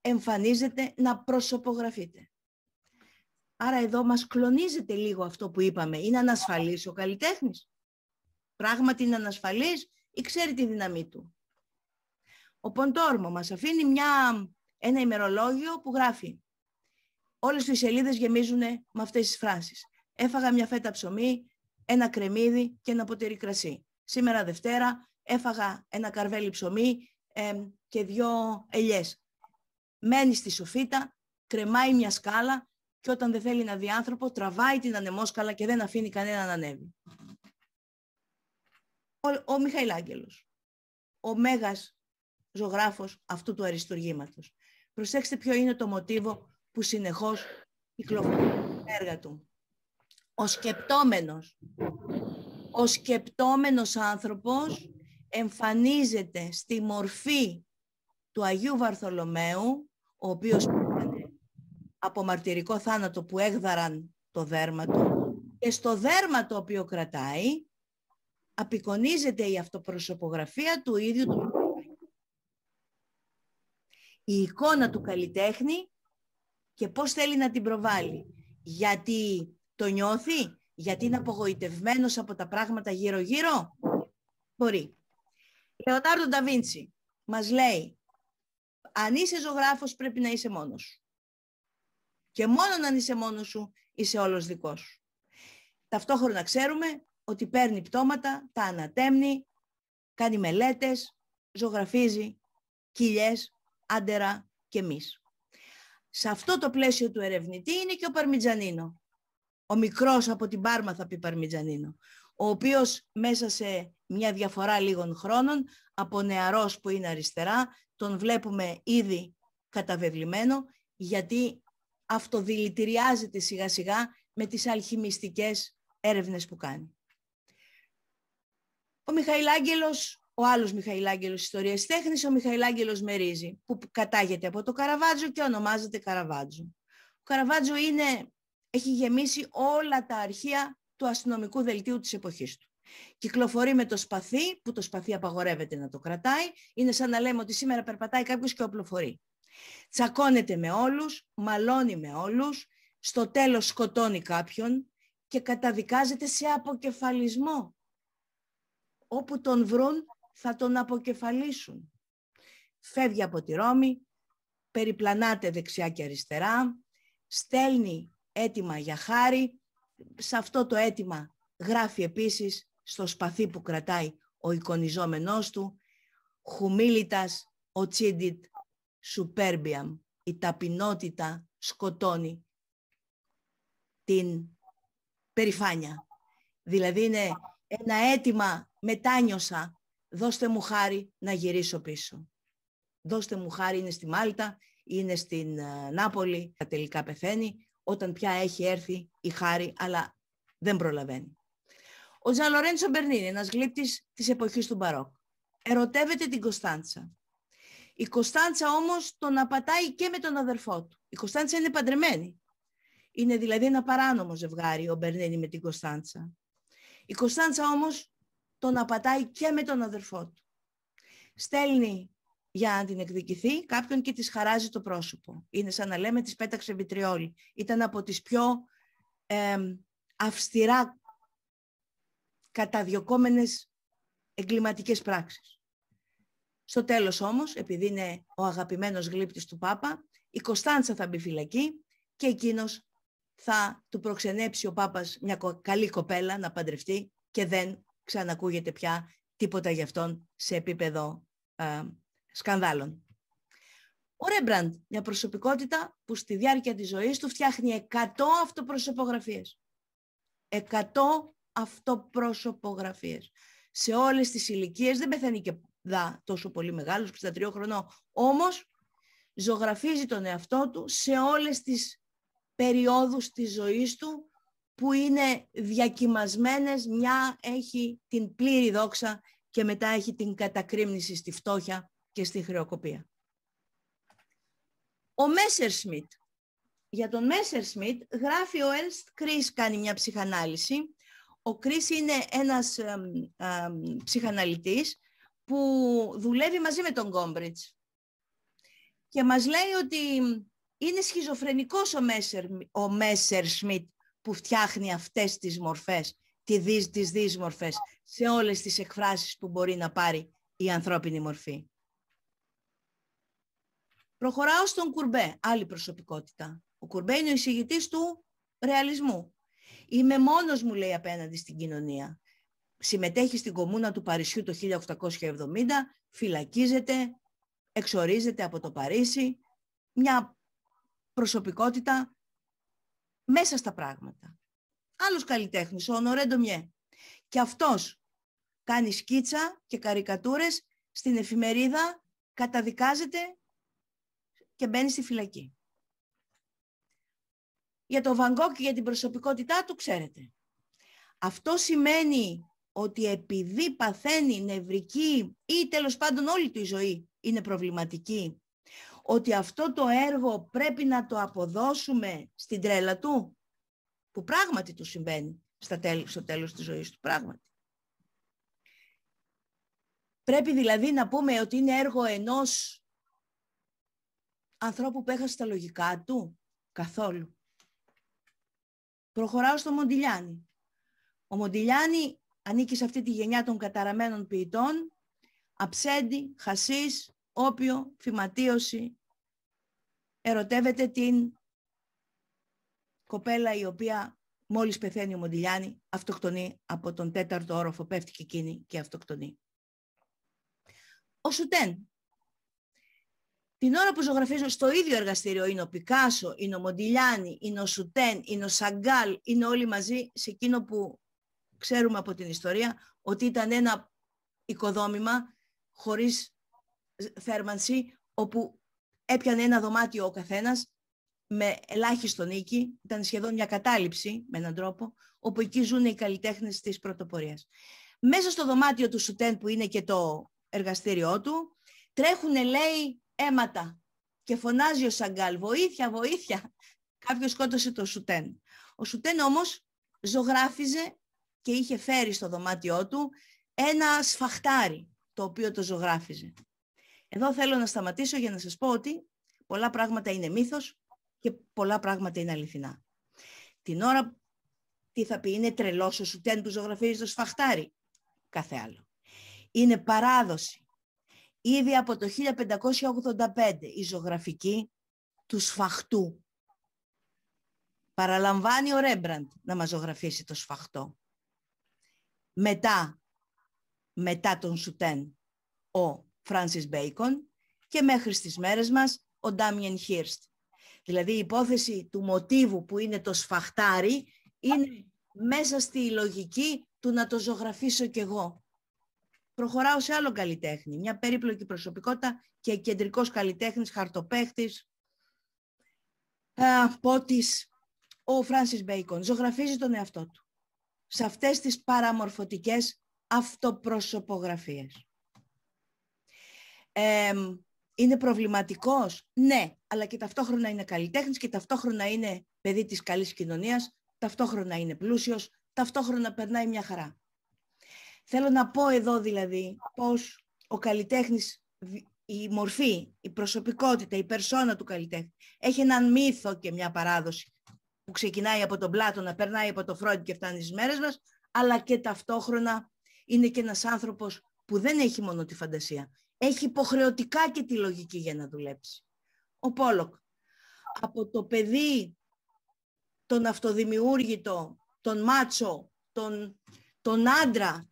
εμφανίζεται να προσωπογραφείται. Άρα εδώ μας κλονίζεται λίγο αυτό που είπαμε. Είναι ανασφαλής ο καλλιτέχνης. Πράγματι είναι ανασφαλής ή ξέρει τη δύναμή του. Ο Ποντόρμο μας αφήνει μια, ένα ημερολόγιο που γράφει όλες τις σελίδες γεμίζουν με αυτές τις φράσεις. Έφαγα μια φέτα ψωμί, ένα κρεμμύδι και ένα ποτήρι κρασί. Σήμερα Δευτέρα έφαγα ένα καρβέλι ψωμί και δύο ελιές. Μένει στη σοφίτα, κρεμάει μια σκάλα και όταν δεν θέλει να δει άνθρωπο τραβάει την ανεμόσκαλα και δεν αφήνει κανένα να ανέβει. Ο, ο Μιχαήλ Άγγελος, ο μέγας ζωγράφος αυτού του αριστουργήματος. Προσέξτε ποιο είναι το μοτίβο που συνεχώς κυκλοφορεί έργα του. Ο σκεπτόμενος. Ο σκεπτόμενος άνθρωπος εμφανίζεται στη μορφή του Αγίου Βαρθολομαίου, ο οποίος από μαρτυρικό θάνατο που έγδαραν το δέρμα του και στο δέρμα το οποίο κρατάει απεικονίζεται η αυτοπροσωπογραφία του ίδιου του Η εικόνα του καλλιτέχνη και πώς θέλει να την προβάλλει. Ναι. Γιατί το νιώθει, γιατί είναι ναι. απογοητευμένος από τα πράγματα γύρω-γύρω. Μπορεί. Λεωτάρντο Νταβίντσι μας λέει, αν είσαι ζωγράφος πρέπει να είσαι μόνος σου. Και μόνο αν είσαι μόνος σου, είσαι όλος δικός σου. Ταυτόχρονα ξέρουμε ότι παίρνει πτώματα, τα ανατέμνει, κάνει μελέτες, ζωγραφίζει κοιλιές, άντερα και εμείς. Σε αυτό το πλαίσιο του ερευνητή είναι και ο Παρμιτζανίνο. Ο μικρός από την Πάρμα θα πει Παρμιτζανίνο, ο οποίος μέσα σε μια διαφορά λίγων χρόνων από νεαρός που είναι αριστερά, τον βλέπουμε ήδη καταβεβλημένο, γιατί αυτοδηλητηριάζεται σιγά σιγά με τις αλχημιστικές έρευνες που κάνει. Ο Μιχαήλ ο άλλος Μιχαηλάγγελος Ιστορίας Τέχνης, ο Μιχαηλάγγελος Μερίζη, που κατάγεται από το Καραβάτζο και ονομάζεται Καραβάτζο. Ο Καραβάτζο είναι, έχει γεμίσει όλα τα αρχεία του αστυνομικού δελτίου της εποχής του. Κυκλοφορεί με το σπαθί, που το σπαθί απαγορεύεται να το κρατάει. Είναι σαν να λέμε ότι σήμερα περπατάει κάποιος και οπλοφορεί. Τσακώνεται με όλους, μαλώνει με όλους, στο τέλος σκοτώνει κάποιον και καταδικάζεται σε αποκεφαλισμό. Όπου τον βρουν θα τον αποκεφαλίσουν. Φεύγει από τη Ρώμη, περιπλανάται δεξιά και αριστερά, στέλνει αίτημα για χάρη. Σε αυτό το αίτημα γράφει επίσης στο σπαθί που κρατάει ο εικονιζόμενός του ο τσίντιτ σουπέρμπιαμ. Η ταπεινότητα σκοτώνει την περηφάνεια. Δηλαδή είναι ένα αίτημα μετάνιωσα δώστε μου χάρη να γυρίσω πίσω. Δώστε μου χάρη, είναι στη Μάλτα, είναι στην ε, Νάπολη, τελικά πεθαίνει, όταν πια έχει έρθει η χάρη, αλλά δεν προλαβαίνει. Ο Τζαλορέντσο Μπερνίνη, ένας γλύπτης της εποχής του Μπαρόκ, ερωτεύεται την Κωνσταντσα. Η Κωνσταντσα όμως τον απατάει και με τον αδερφό του. Η Κωνσταντσα είναι παντρεμένη. Είναι δηλαδή ένα παράνομο ζευγάρι ο Μπερνίνη με την Κωνσταντσα. Η Κωνσταντσα όμως τον απατάει και με τον αδερφό του. Στέλνει για να την εκδικηθεί κάποιον και της χαράζει το πρόσωπο. Είναι σαν να λέμε της πέταξε βιτριόλι. Ήταν από τις πιο αυστηρά καταδιωκόμενες εγκληματικές πράξεις. Στο τέλος όμως, επειδή είναι ο αγαπημένος γλύπτης του Πάπα, η Κωνσταντσα θα μπει φυλακή και εκείνος θα του προξενέψει ο Πάπας μια καλή κοπέλα να παντρευτεί και δεν ξανακούγεται πια τίποτα γι' αυτόν σε επίπεδο ε, σκανδάλων. Ο Ρέμπραντ, μια προσωπικότητα που στη διάρκεια της ζωής του φτιάχνει 100 αυτοπροσωπογραφίες. 100 αυτοπροσωπογραφίες. Σε όλες τις ηλικίες δεν πεθαίνει και τόσο πολύ μεγάλος, 63 χρονών. Όμως ζωγραφίζει τον εαυτό του σε όλες τις περιόδους της ζωής του που είναι διακυμασμένες μια έχει την πλήρη δόξα και μετά έχει την κατακρίμνηση στη φτώχεια και στη χρεοκοπία. Ο Μέσερ Σμιτ. Για τον Μέσερ Σμιτ γράφει ο Έλστ Κρίς, κάνει μια ψυχανάλυση. Ο Κρίς είναι ένας ψυχαναλυτής που δουλεύει μαζί με τον Κόμπριτς. Και μας λέει ότι είναι σχιζοφρενικός ο Μέσερ, ο Σμιτ που φτιάχνει αυτές τις μορφές, τις δύσμορφες, σε όλες τις εκφράσεις που μπορεί να πάρει η ανθρώπινη μορφή. Προχωράω στον Κουρμπέ, άλλη προσωπικότητα. Ο Κουρμπέ είναι ο εισηγητής του ρεαλισμού. Είμαι μόνος μου, λέει, απέναντι στην κοινωνία. Συμμετέχει στην κομμούνα του Παρισιού το 1870, φυλακίζεται, εξορίζεται από το Παρίσι. Μια προσωπικότητα μέσα στα πράγματα. Άλλος καλλιτέχνης, ο Νορέντο Και αυτός κάνει σκίτσα και καρικατούρες στην εφημερίδα, καταδικάζεται και μπαίνει στη φυλακή. Για τον Βαγκό και για την προσωπικότητά του ξέρετε. Αυτό σημαίνει ότι επειδή παθαίνει νευρική ή τέλος πάντων όλη του η ζωή είναι προβληματική ότι αυτό το έργο πρέπει να το αποδώσουμε στην τρέλα του, που πράγματι του συμβαίνει στα στο τέλος της ζωής του, πράγματι. Πρέπει δηλαδή να πούμε ότι είναι έργο ενός ανθρώπου που έχασε τα λογικά του, καθόλου. Προχωράω στο Μοντιλιάνι. Ο Μοντιλιάνι ανήκει σε αυτή τη γενιά των καταραμένων ποιητών, Αψέντη, Χασής, όποιο φυματίωση. Ερωτεύεται την κοπέλα η οποία μόλις πεθαίνει ο Μοντιλιάνη, αυτοκτονεί από τον τέταρτο όροφο, πέφτει και εκείνη και αυτοκτονεί. Ο Σουτέν. Την ώρα που ζωγραφίζουν στο ίδιο εργαστήριο είναι ο Πικάσο, είναι ο Μοντιλιάνη, είναι ο Σουτέν, είναι ο Σαγκάλ, είναι όλοι μαζί σε εκείνο που ξέρουμε από την ιστορία ότι ήταν ένα οικοδόμημα χωρίς θέρμανση όπου έπιανε ένα δωμάτιο ο καθένας με ελάχιστο νίκη, ήταν σχεδόν μια κατάληψη με έναν τρόπο, όπου εκεί ζουν οι καλλιτέχνες της πρωτοπορίας. Μέσα στο δωμάτιο του Σουτέν που είναι και το εργαστήριό του, τρέχουν λέει αίματα και φωνάζει ο Σαγκάλ «Βοήθεια, βοήθεια!» Κάποιος σκότωσε το Σουτέν. Ο Σουτέν όμως ζωγράφιζε και είχε φέρει στο δωμάτιό του ένα σφαχτάρι το οποίο το ζωγράφιζε. Εδώ θέλω να σταματήσω για να σας πω ότι πολλά πράγματα είναι μύθος και πολλά πράγματα είναι αληθινά. Την ώρα τι θα πει, είναι τρελός ο Σουτέν που ζωγραφίζει το σφαχτάρι, κάθε άλλο. Είναι παράδοση. Ήδη από το 1585 η ζωγραφική του σφαχτού. Παραλαμβάνει ο Ρέμπραντ να μας ζωγραφίσει το σφαχτό. Μετά, μετά τον Σουτέν, ο Francis Bacon και μέχρι στις μέρες μας ο Damien Hirst. Δηλαδή η υπόθεση του μοτίβου που είναι το σφαχτάρι είναι μέσα στη λογική του να το ζωγραφίσω κι εγώ. Προχωράω σε άλλο καλλιτέχνη, μια περίπλοκη προσωπικότητα και κεντρικός καλλιτέχνης, χαρτοπέχτης, πότης, ο Φράνσις Μπέικον ζωγραφίζει τον εαυτό του σε αυτές τις παραμορφωτικές αυτοπροσωπογραφίες ε, είναι προβληματικός, ναι, αλλά και ταυτόχρονα είναι καλλιτέχνης και ταυτόχρονα είναι παιδί της καλής κοινωνίας, ταυτόχρονα είναι πλούσιος, ταυτόχρονα περνάει μια χαρά. Θέλω να πω εδώ δηλαδή πως ο καλλιτέχνης, η μορφή, η προσωπικότητα, η περσόνα του καλλιτέχνη έχει έναν μύθο και μια παράδοση που ξεκινάει από τον Πλάτο να περνάει από το φρόντι και φτάνει στις μέρες μας, αλλά και ταυτόχρονα είναι και ένας άνθρωπος που δεν έχει μόνο τη φαντασία έχει υποχρεωτικά και τη λογική για να δουλέψει. Ο Πόλοκ. Από το παιδί, τον αυτοδημιούργητο, τον μάτσο, τον, τον άντρα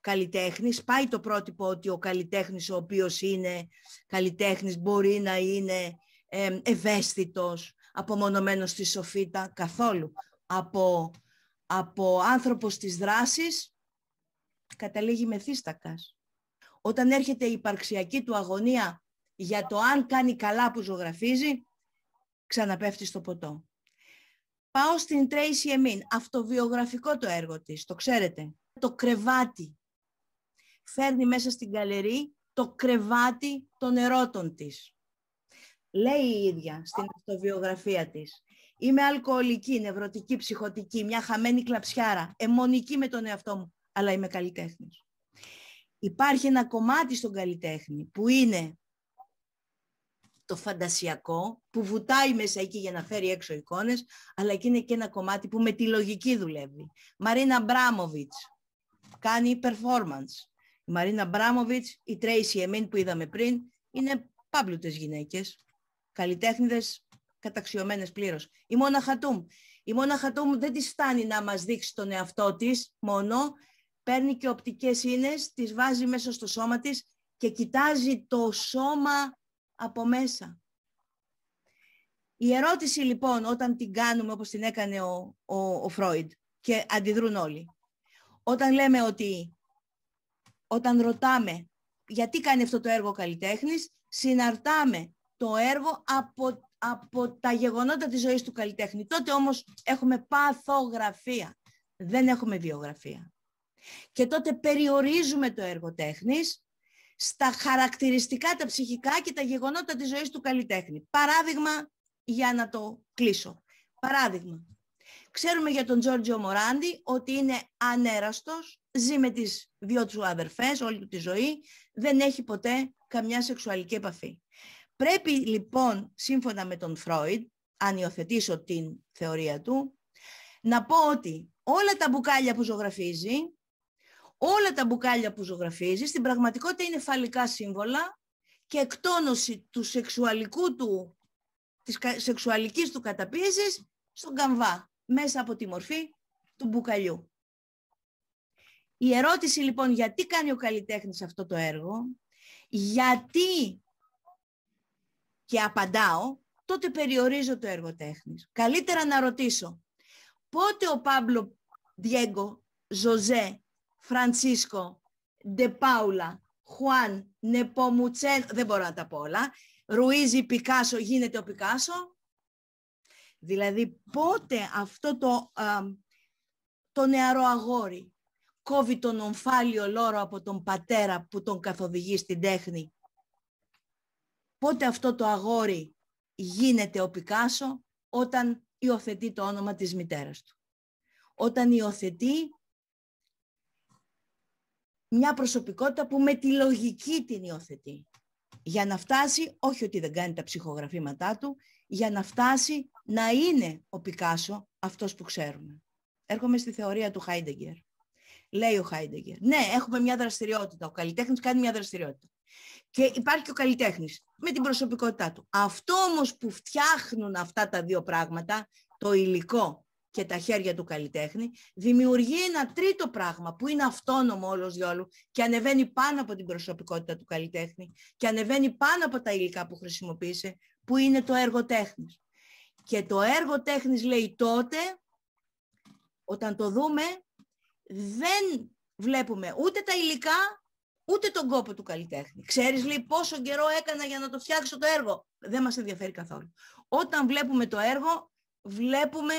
καλλιτέχνης, πάει το πρότυπο ότι ο καλλιτέχνης, ο οποίος είναι καλλιτέχνης, μπορεί να είναι ε, ευαίσθητος, απομονωμένος στη σοφίτα, καθόλου. Από, από άνθρωπος της δράσης καταλήγει μεθύστακας όταν έρχεται η υπαρξιακή του αγωνία για το αν κάνει καλά που ζωγραφίζει, ξαναπέφτει στο ποτό. Πάω στην Tracy Emin, αυτοβιογραφικό το έργο της, το ξέρετε. Το κρεβάτι. Φέρνει μέσα στην καλερί το κρεβάτι των ερώτων της. Λέει η ίδια στην αυτοβιογραφία της. Είμαι αλκοολική, νευρωτική, ψυχοτική, μια χαμένη κλαψιάρα, αιμονική με τον εαυτό μου, αλλά είμαι καλλιτέχνης υπάρχει ένα κομμάτι στον καλλιτέχνη που είναι το φαντασιακό, που βουτάει μέσα εκεί για να φέρει έξω εικόνες, αλλά και είναι και ένα κομμάτι που με τη λογική δουλεύει. Μαρίνα Μπράμοβιτς κάνει performance. Η Μαρίνα Μπράμοβιτς, η Τρέισι Εμίν που είδαμε πριν, είναι πάμπλουτες γυναίκες, καλλιτέχνηδες καταξιωμένες πλήρως. Η Μόνα Χατούμ. Η δεν της φτάνει να μας δείξει τον εαυτό της μόνο, παίρνει και οπτικές ίνες, τις βάζει μέσα στο σώμα της και κοιτάζει το σώμα από μέσα. Η ερώτηση λοιπόν όταν την κάνουμε όπως την έκανε ο, ο, Φρόιντ και αντιδρούν όλοι. Όταν λέμε ότι, όταν ρωτάμε γιατί κάνει αυτό το έργο ο καλλιτέχνης, συναρτάμε το έργο από, από τα γεγονότα της ζωής του καλλιτέχνη. Τότε όμως έχουμε παθογραφία, δεν έχουμε βιογραφία. Και τότε περιορίζουμε το έργο τέχνης στα χαρακτηριστικά, τα ψυχικά και τα γεγονότα της ζωής του καλλιτέχνη. Παράδειγμα, για να το κλείσω. Παράδειγμα, ξέρουμε για τον Τζόρτζιο Μοράντι ότι είναι ανέραστος, ζει με τις δυο του αδερφές όλη του τη ζωή, δεν έχει ποτέ καμιά σεξουαλική επαφή. Πρέπει λοιπόν, σύμφωνα με τον Φρόιντ, αν υιοθετήσω την θεωρία του, να πω ότι όλα τα μπουκάλια που ζωγραφίζει όλα τα μπουκάλια που ζωγραφίζεις στην πραγματικότητα είναι φαλικά σύμβολα και εκτόνωση του σεξουαλικού του, της σεξουαλικής του καταπίεσης στον καμβά, μέσα από τη μορφή του μπουκαλιού. Η ερώτηση λοιπόν γιατί κάνει ο καλλιτέχνης αυτό το έργο, γιατί και απαντάω, τότε περιορίζω το έργο τέχνης. Καλύτερα να ρωτήσω, πότε ο Πάμπλο Διέγκο Ζωζέ Φρανσίσκο, Ντε Πάουλα, Χουάν, Νεπομουτσέν, δεν μπορώ να τα πω όλα. Ρουίζι Πικάσο γίνεται ο Πικάσο. Δηλαδή πότε αυτό το, το νεαρό αγόρι κόβει τον ομφάλιο λόρο από τον πατέρα που τον καθοδηγεί στην τέχνη. Πότε αυτό το αγόρι γίνεται ο Πικάσο όταν υιοθετεί το όνομα της μητέρας του. Όταν υιοθετεί μια προσωπικότητα που με τη λογική την υιοθετεί. Για να φτάσει, όχι ότι δεν κάνει τα ψυχογραφήματά του, για να φτάσει να είναι ο Πικάσο αυτός που ξέρουμε. Έρχομαι στη θεωρία του Χάιντεγκερ. Λέει ο Χάιντεγκερ, ναι, έχουμε μια δραστηριότητα. Ο καλλιτέχνης κάνει μια δραστηριότητα. Και υπάρχει και ο καλλιτέχνης με την προσωπικότητά του. Αυτό όμως που φτιάχνουν αυτά τα δύο πράγματα, το υλικό και τα χέρια του καλλιτέχνη, δημιουργεί ένα τρίτο πράγμα που είναι αυτόνομο όλος διόλου και ανεβαίνει πάνω από την προσωπικότητα του καλλιτέχνη και ανεβαίνει πάνω από τα υλικά που χρησιμοποίησε, που είναι το έργο τέχνης. Και το έργο τέχνης λέει τότε, όταν το δούμε, δεν βλέπουμε ούτε τα υλικά, ούτε τον κόπο του καλλιτέχνη. Ξέρεις λέει πόσο καιρό έκανα για να το φτιάξω το έργο. Δεν μας ενδιαφέρει καθόλου. Όταν βλέπουμε το έργο, βλέπουμε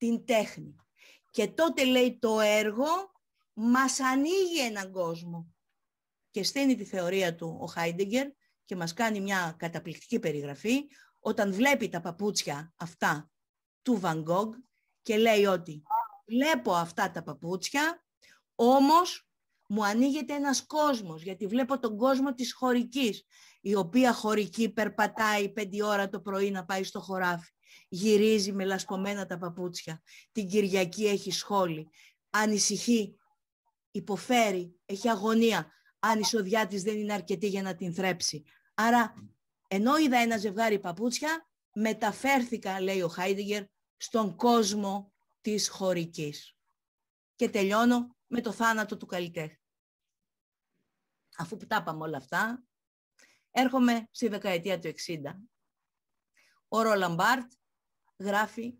την τέχνης. Και τότε λέει το έργο μας ανοίγει έναν κόσμο. Και στείνει τη θεωρία του ο Χάιντεγκερ και μας κάνει μια καταπληκτική περιγραφή όταν βλέπει τα παπούτσια αυτά του Βαν Gogh και λέει ότι βλέπω αυτά τα παπούτσια όμως μου ανοίγεται ένας κόσμος, γιατί βλέπω τον κόσμο της χωρικής, η οποία χωρική περπατάει πέντε ώρα το πρωί να πάει στο χωράφι γυρίζει με λασπωμένα τα παπούτσια. Την Κυριακή έχει σχόλη. Ανησυχεί, υποφέρει, έχει αγωνία. Αν η σοδιά της δεν είναι αρκετή για να την θρέψει. Άρα, ενώ είδα ένα ζευγάρι παπούτσια, μεταφέρθηκα, λέει ο Χάιντιγκερ, στον κόσμο της χωρικής. Και τελειώνω με το θάνατο του καλλιτέχνη. Αφού τα όλα αυτά, έρχομαι στη δεκαετία του 60. Ο Ρολαμπάρτ γράφει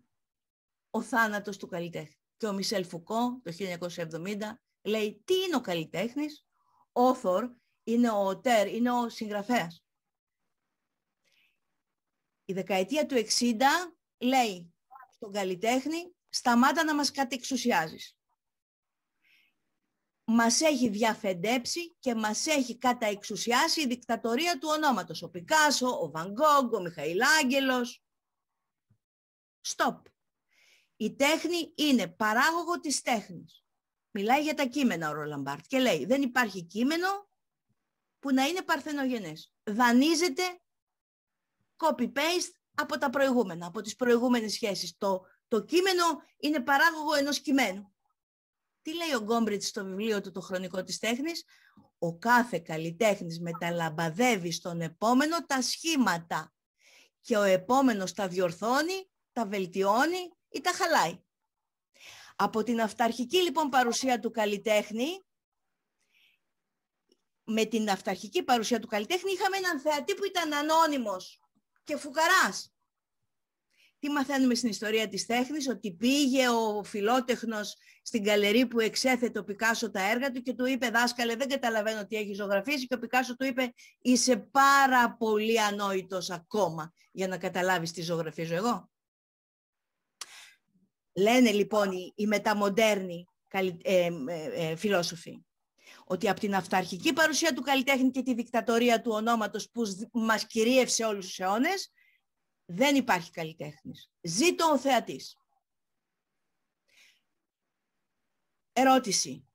«Ο θάνατος του καλλιτέχνη». Και ο Μισελ Φουκό το 1970 λέει «Τι είναι ο καλλιτέχνης» author είναι ο οτέρ, είναι ο συγγραφέας. Η δεκαετία του 60 λέει στον καλλιτέχνη «Σταμάτα να μας κατεξουσιάζεις». Μας έχει διαφεντέψει και μας έχει καταεξουσιάσει η δικτατορία του ονόματος. Ο Πικάσο, ο Βαν ο Μιχαηλ Άγγελος, Stop. Η τέχνη είναι παράγωγο της τέχνης. Μιλάει για τα κείμενα ο Ρολαμπάρτ και λέει δεν υπάρχει κείμενο που να είναι παρθενογενές. Δανείζεται copy-paste από τα προηγούμενα, από τις προηγούμενες σχέσεις. Το, το κείμενο είναι παράγωγο ενός κειμένου. Τι λέει ο Γκόμπριτς στο βιβλίο του «Το χρονικό της τέχνης» ο κάθε καλλιτέχνης μεταλαμπαδεύει στον επόμενο τα σχήματα και ο επόμενος τα διορθώνει τα βελτιώνει ή τα χαλάει. Από την αυταρχική λοιπόν παρουσία του καλλιτέχνη, με την αυταρχική παρουσία του καλλιτέχνη είχαμε έναν θεατή που ήταν ανώνυμος και φουκαράς. Τι μαθαίνουμε στην ιστορία της τέχνης, ότι πήγε ο φιλότεχνος στην καλερί που εξέθετε ο Πικάσο τα έργα του και του είπε «Δάσκαλε, δεν καταλαβαίνω τι έχει ζωγραφίσει» και ο Πικάσο του είπε «Είσαι πάρα πολύ ανόητος ακόμα για να καταλάβεις τι ζωγραφίζω εγώ». Λένε λοιπόν οι, οι μεταμοντέρνοι ε, ε, ε, φιλόσοφοι ότι από την αυταρχική παρουσία του καλλιτέχνη και τη δικτατορία του ονόματος που μας κυρίευσε όλους τους αιώνες, δεν υπάρχει καλλιτέχνης. Ζήτω ο θεατής. Ερώτηση.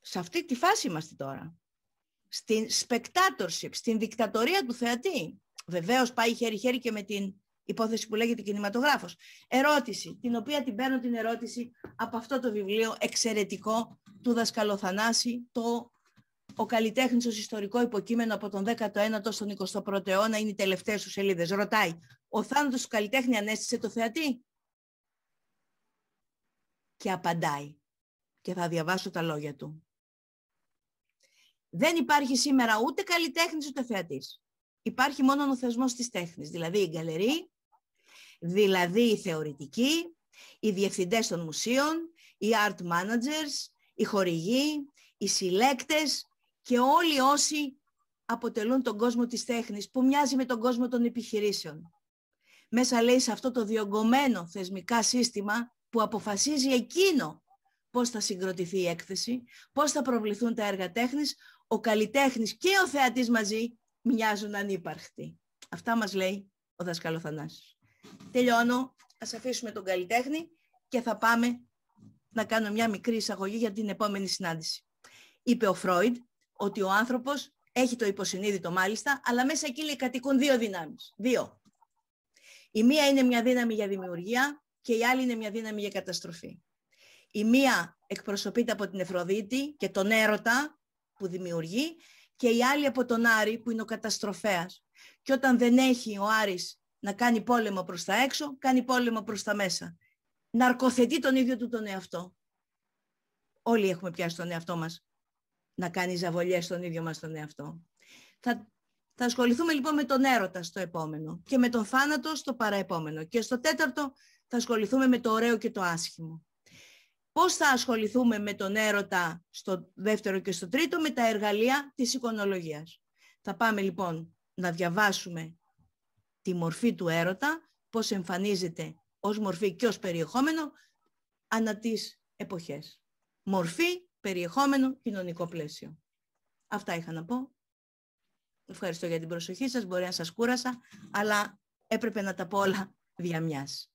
Σε αυτή τη φάση είμαστε τώρα. Στην spectatorship, στην δικτατορία του θεατή. Βεβαίως πάει χέρι-χέρι και με την Υπόθεση που λέγεται κινηματογράφος. Ερώτηση, την οποία την παίρνω την ερώτηση από αυτό το βιβλίο εξαιρετικό του Δασκαλοθανάση, το ο καλλιτέχνης ως ιστορικό υποκείμενο από τον 19ο στον 21ο αιώνα είναι οι τελευταίες του σελίδες. Ρωτάει, ο θάνατος του καλλιτέχνη ανέστησε το θεατή? Και απαντάει, και θα διαβάσω τα λόγια του. Δεν υπάρχει σήμερα ούτε καλλιτέχνης ούτε θεατής υπάρχει μόνο ο θεσμός της τέχνης, δηλαδή η γκαλερή, δηλαδή οι θεωρητικοί, οι διευθυντές των μουσείων, οι art managers, οι χορηγοί, οι συλλέκτες και όλοι όσοι αποτελούν τον κόσμο της τέχνης που μοιάζει με τον κόσμο των επιχειρήσεων. Μέσα λέει σε αυτό το διωγγωμένο θεσμικά σύστημα που αποφασίζει εκείνο πώς θα συγκροτηθεί η έκθεση, πώς θα προβληθούν τα έργα τέχνης, ο καλλιτέχνης και ο θεατής μαζί μοιάζουν ανύπαρκτοι. Αυτά μας λέει ο δασκαλοθανάσης. Τελειώνω, ας αφήσουμε τον καλλιτέχνη και θα πάμε να κάνω μια μικρή εισαγωγή για την επόμενη συνάντηση. Είπε ο Φρόιντ ότι ο άνθρωπος έχει το υποσυνείδητο μάλιστα, αλλά μέσα εκεί κατοικούν δύο δυνάμεις. Δύο. Η μία είναι μια δύναμη για δημιουργία και η άλλη είναι μια δύναμη για καταστροφή. Η μία εκπροσωπείται από την Εφροδίτη και τον έρωτα που δημιουργεί και η άλλη από τον Άρη που είναι ο καταστροφέας. Και όταν δεν έχει ο Άρης να κάνει πόλεμο προς τα έξω, κάνει πόλεμο προς τα μέσα. Ναρκοθετεί τον ίδιο του τον εαυτό. Όλοι έχουμε πιάσει τον εαυτό μας να κάνει ζαβολιές στον ίδιο μας τον εαυτό. Θα, θα ασχοληθούμε λοιπόν με τον έρωτα στο επόμενο και με τον θάνατο στο παραεπόμενο. Και στο τέταρτο θα ασχοληθούμε με το ωραίο και το άσχημο πώς θα ασχοληθούμε με τον έρωτα στο δεύτερο και στο τρίτο με τα εργαλεία της εικονολογίας. Θα πάμε λοιπόν να διαβάσουμε τη μορφή του έρωτα, πώς εμφανίζεται ως μορφή και ως περιεχόμενο ανά τις εποχές. Μορφή, περιεχόμενο, κοινωνικό πλαίσιο. Αυτά είχα να πω. Ευχαριστώ για την προσοχή σας. Μπορεί να σας κούρασα, αλλά έπρεπε να τα πω όλα δια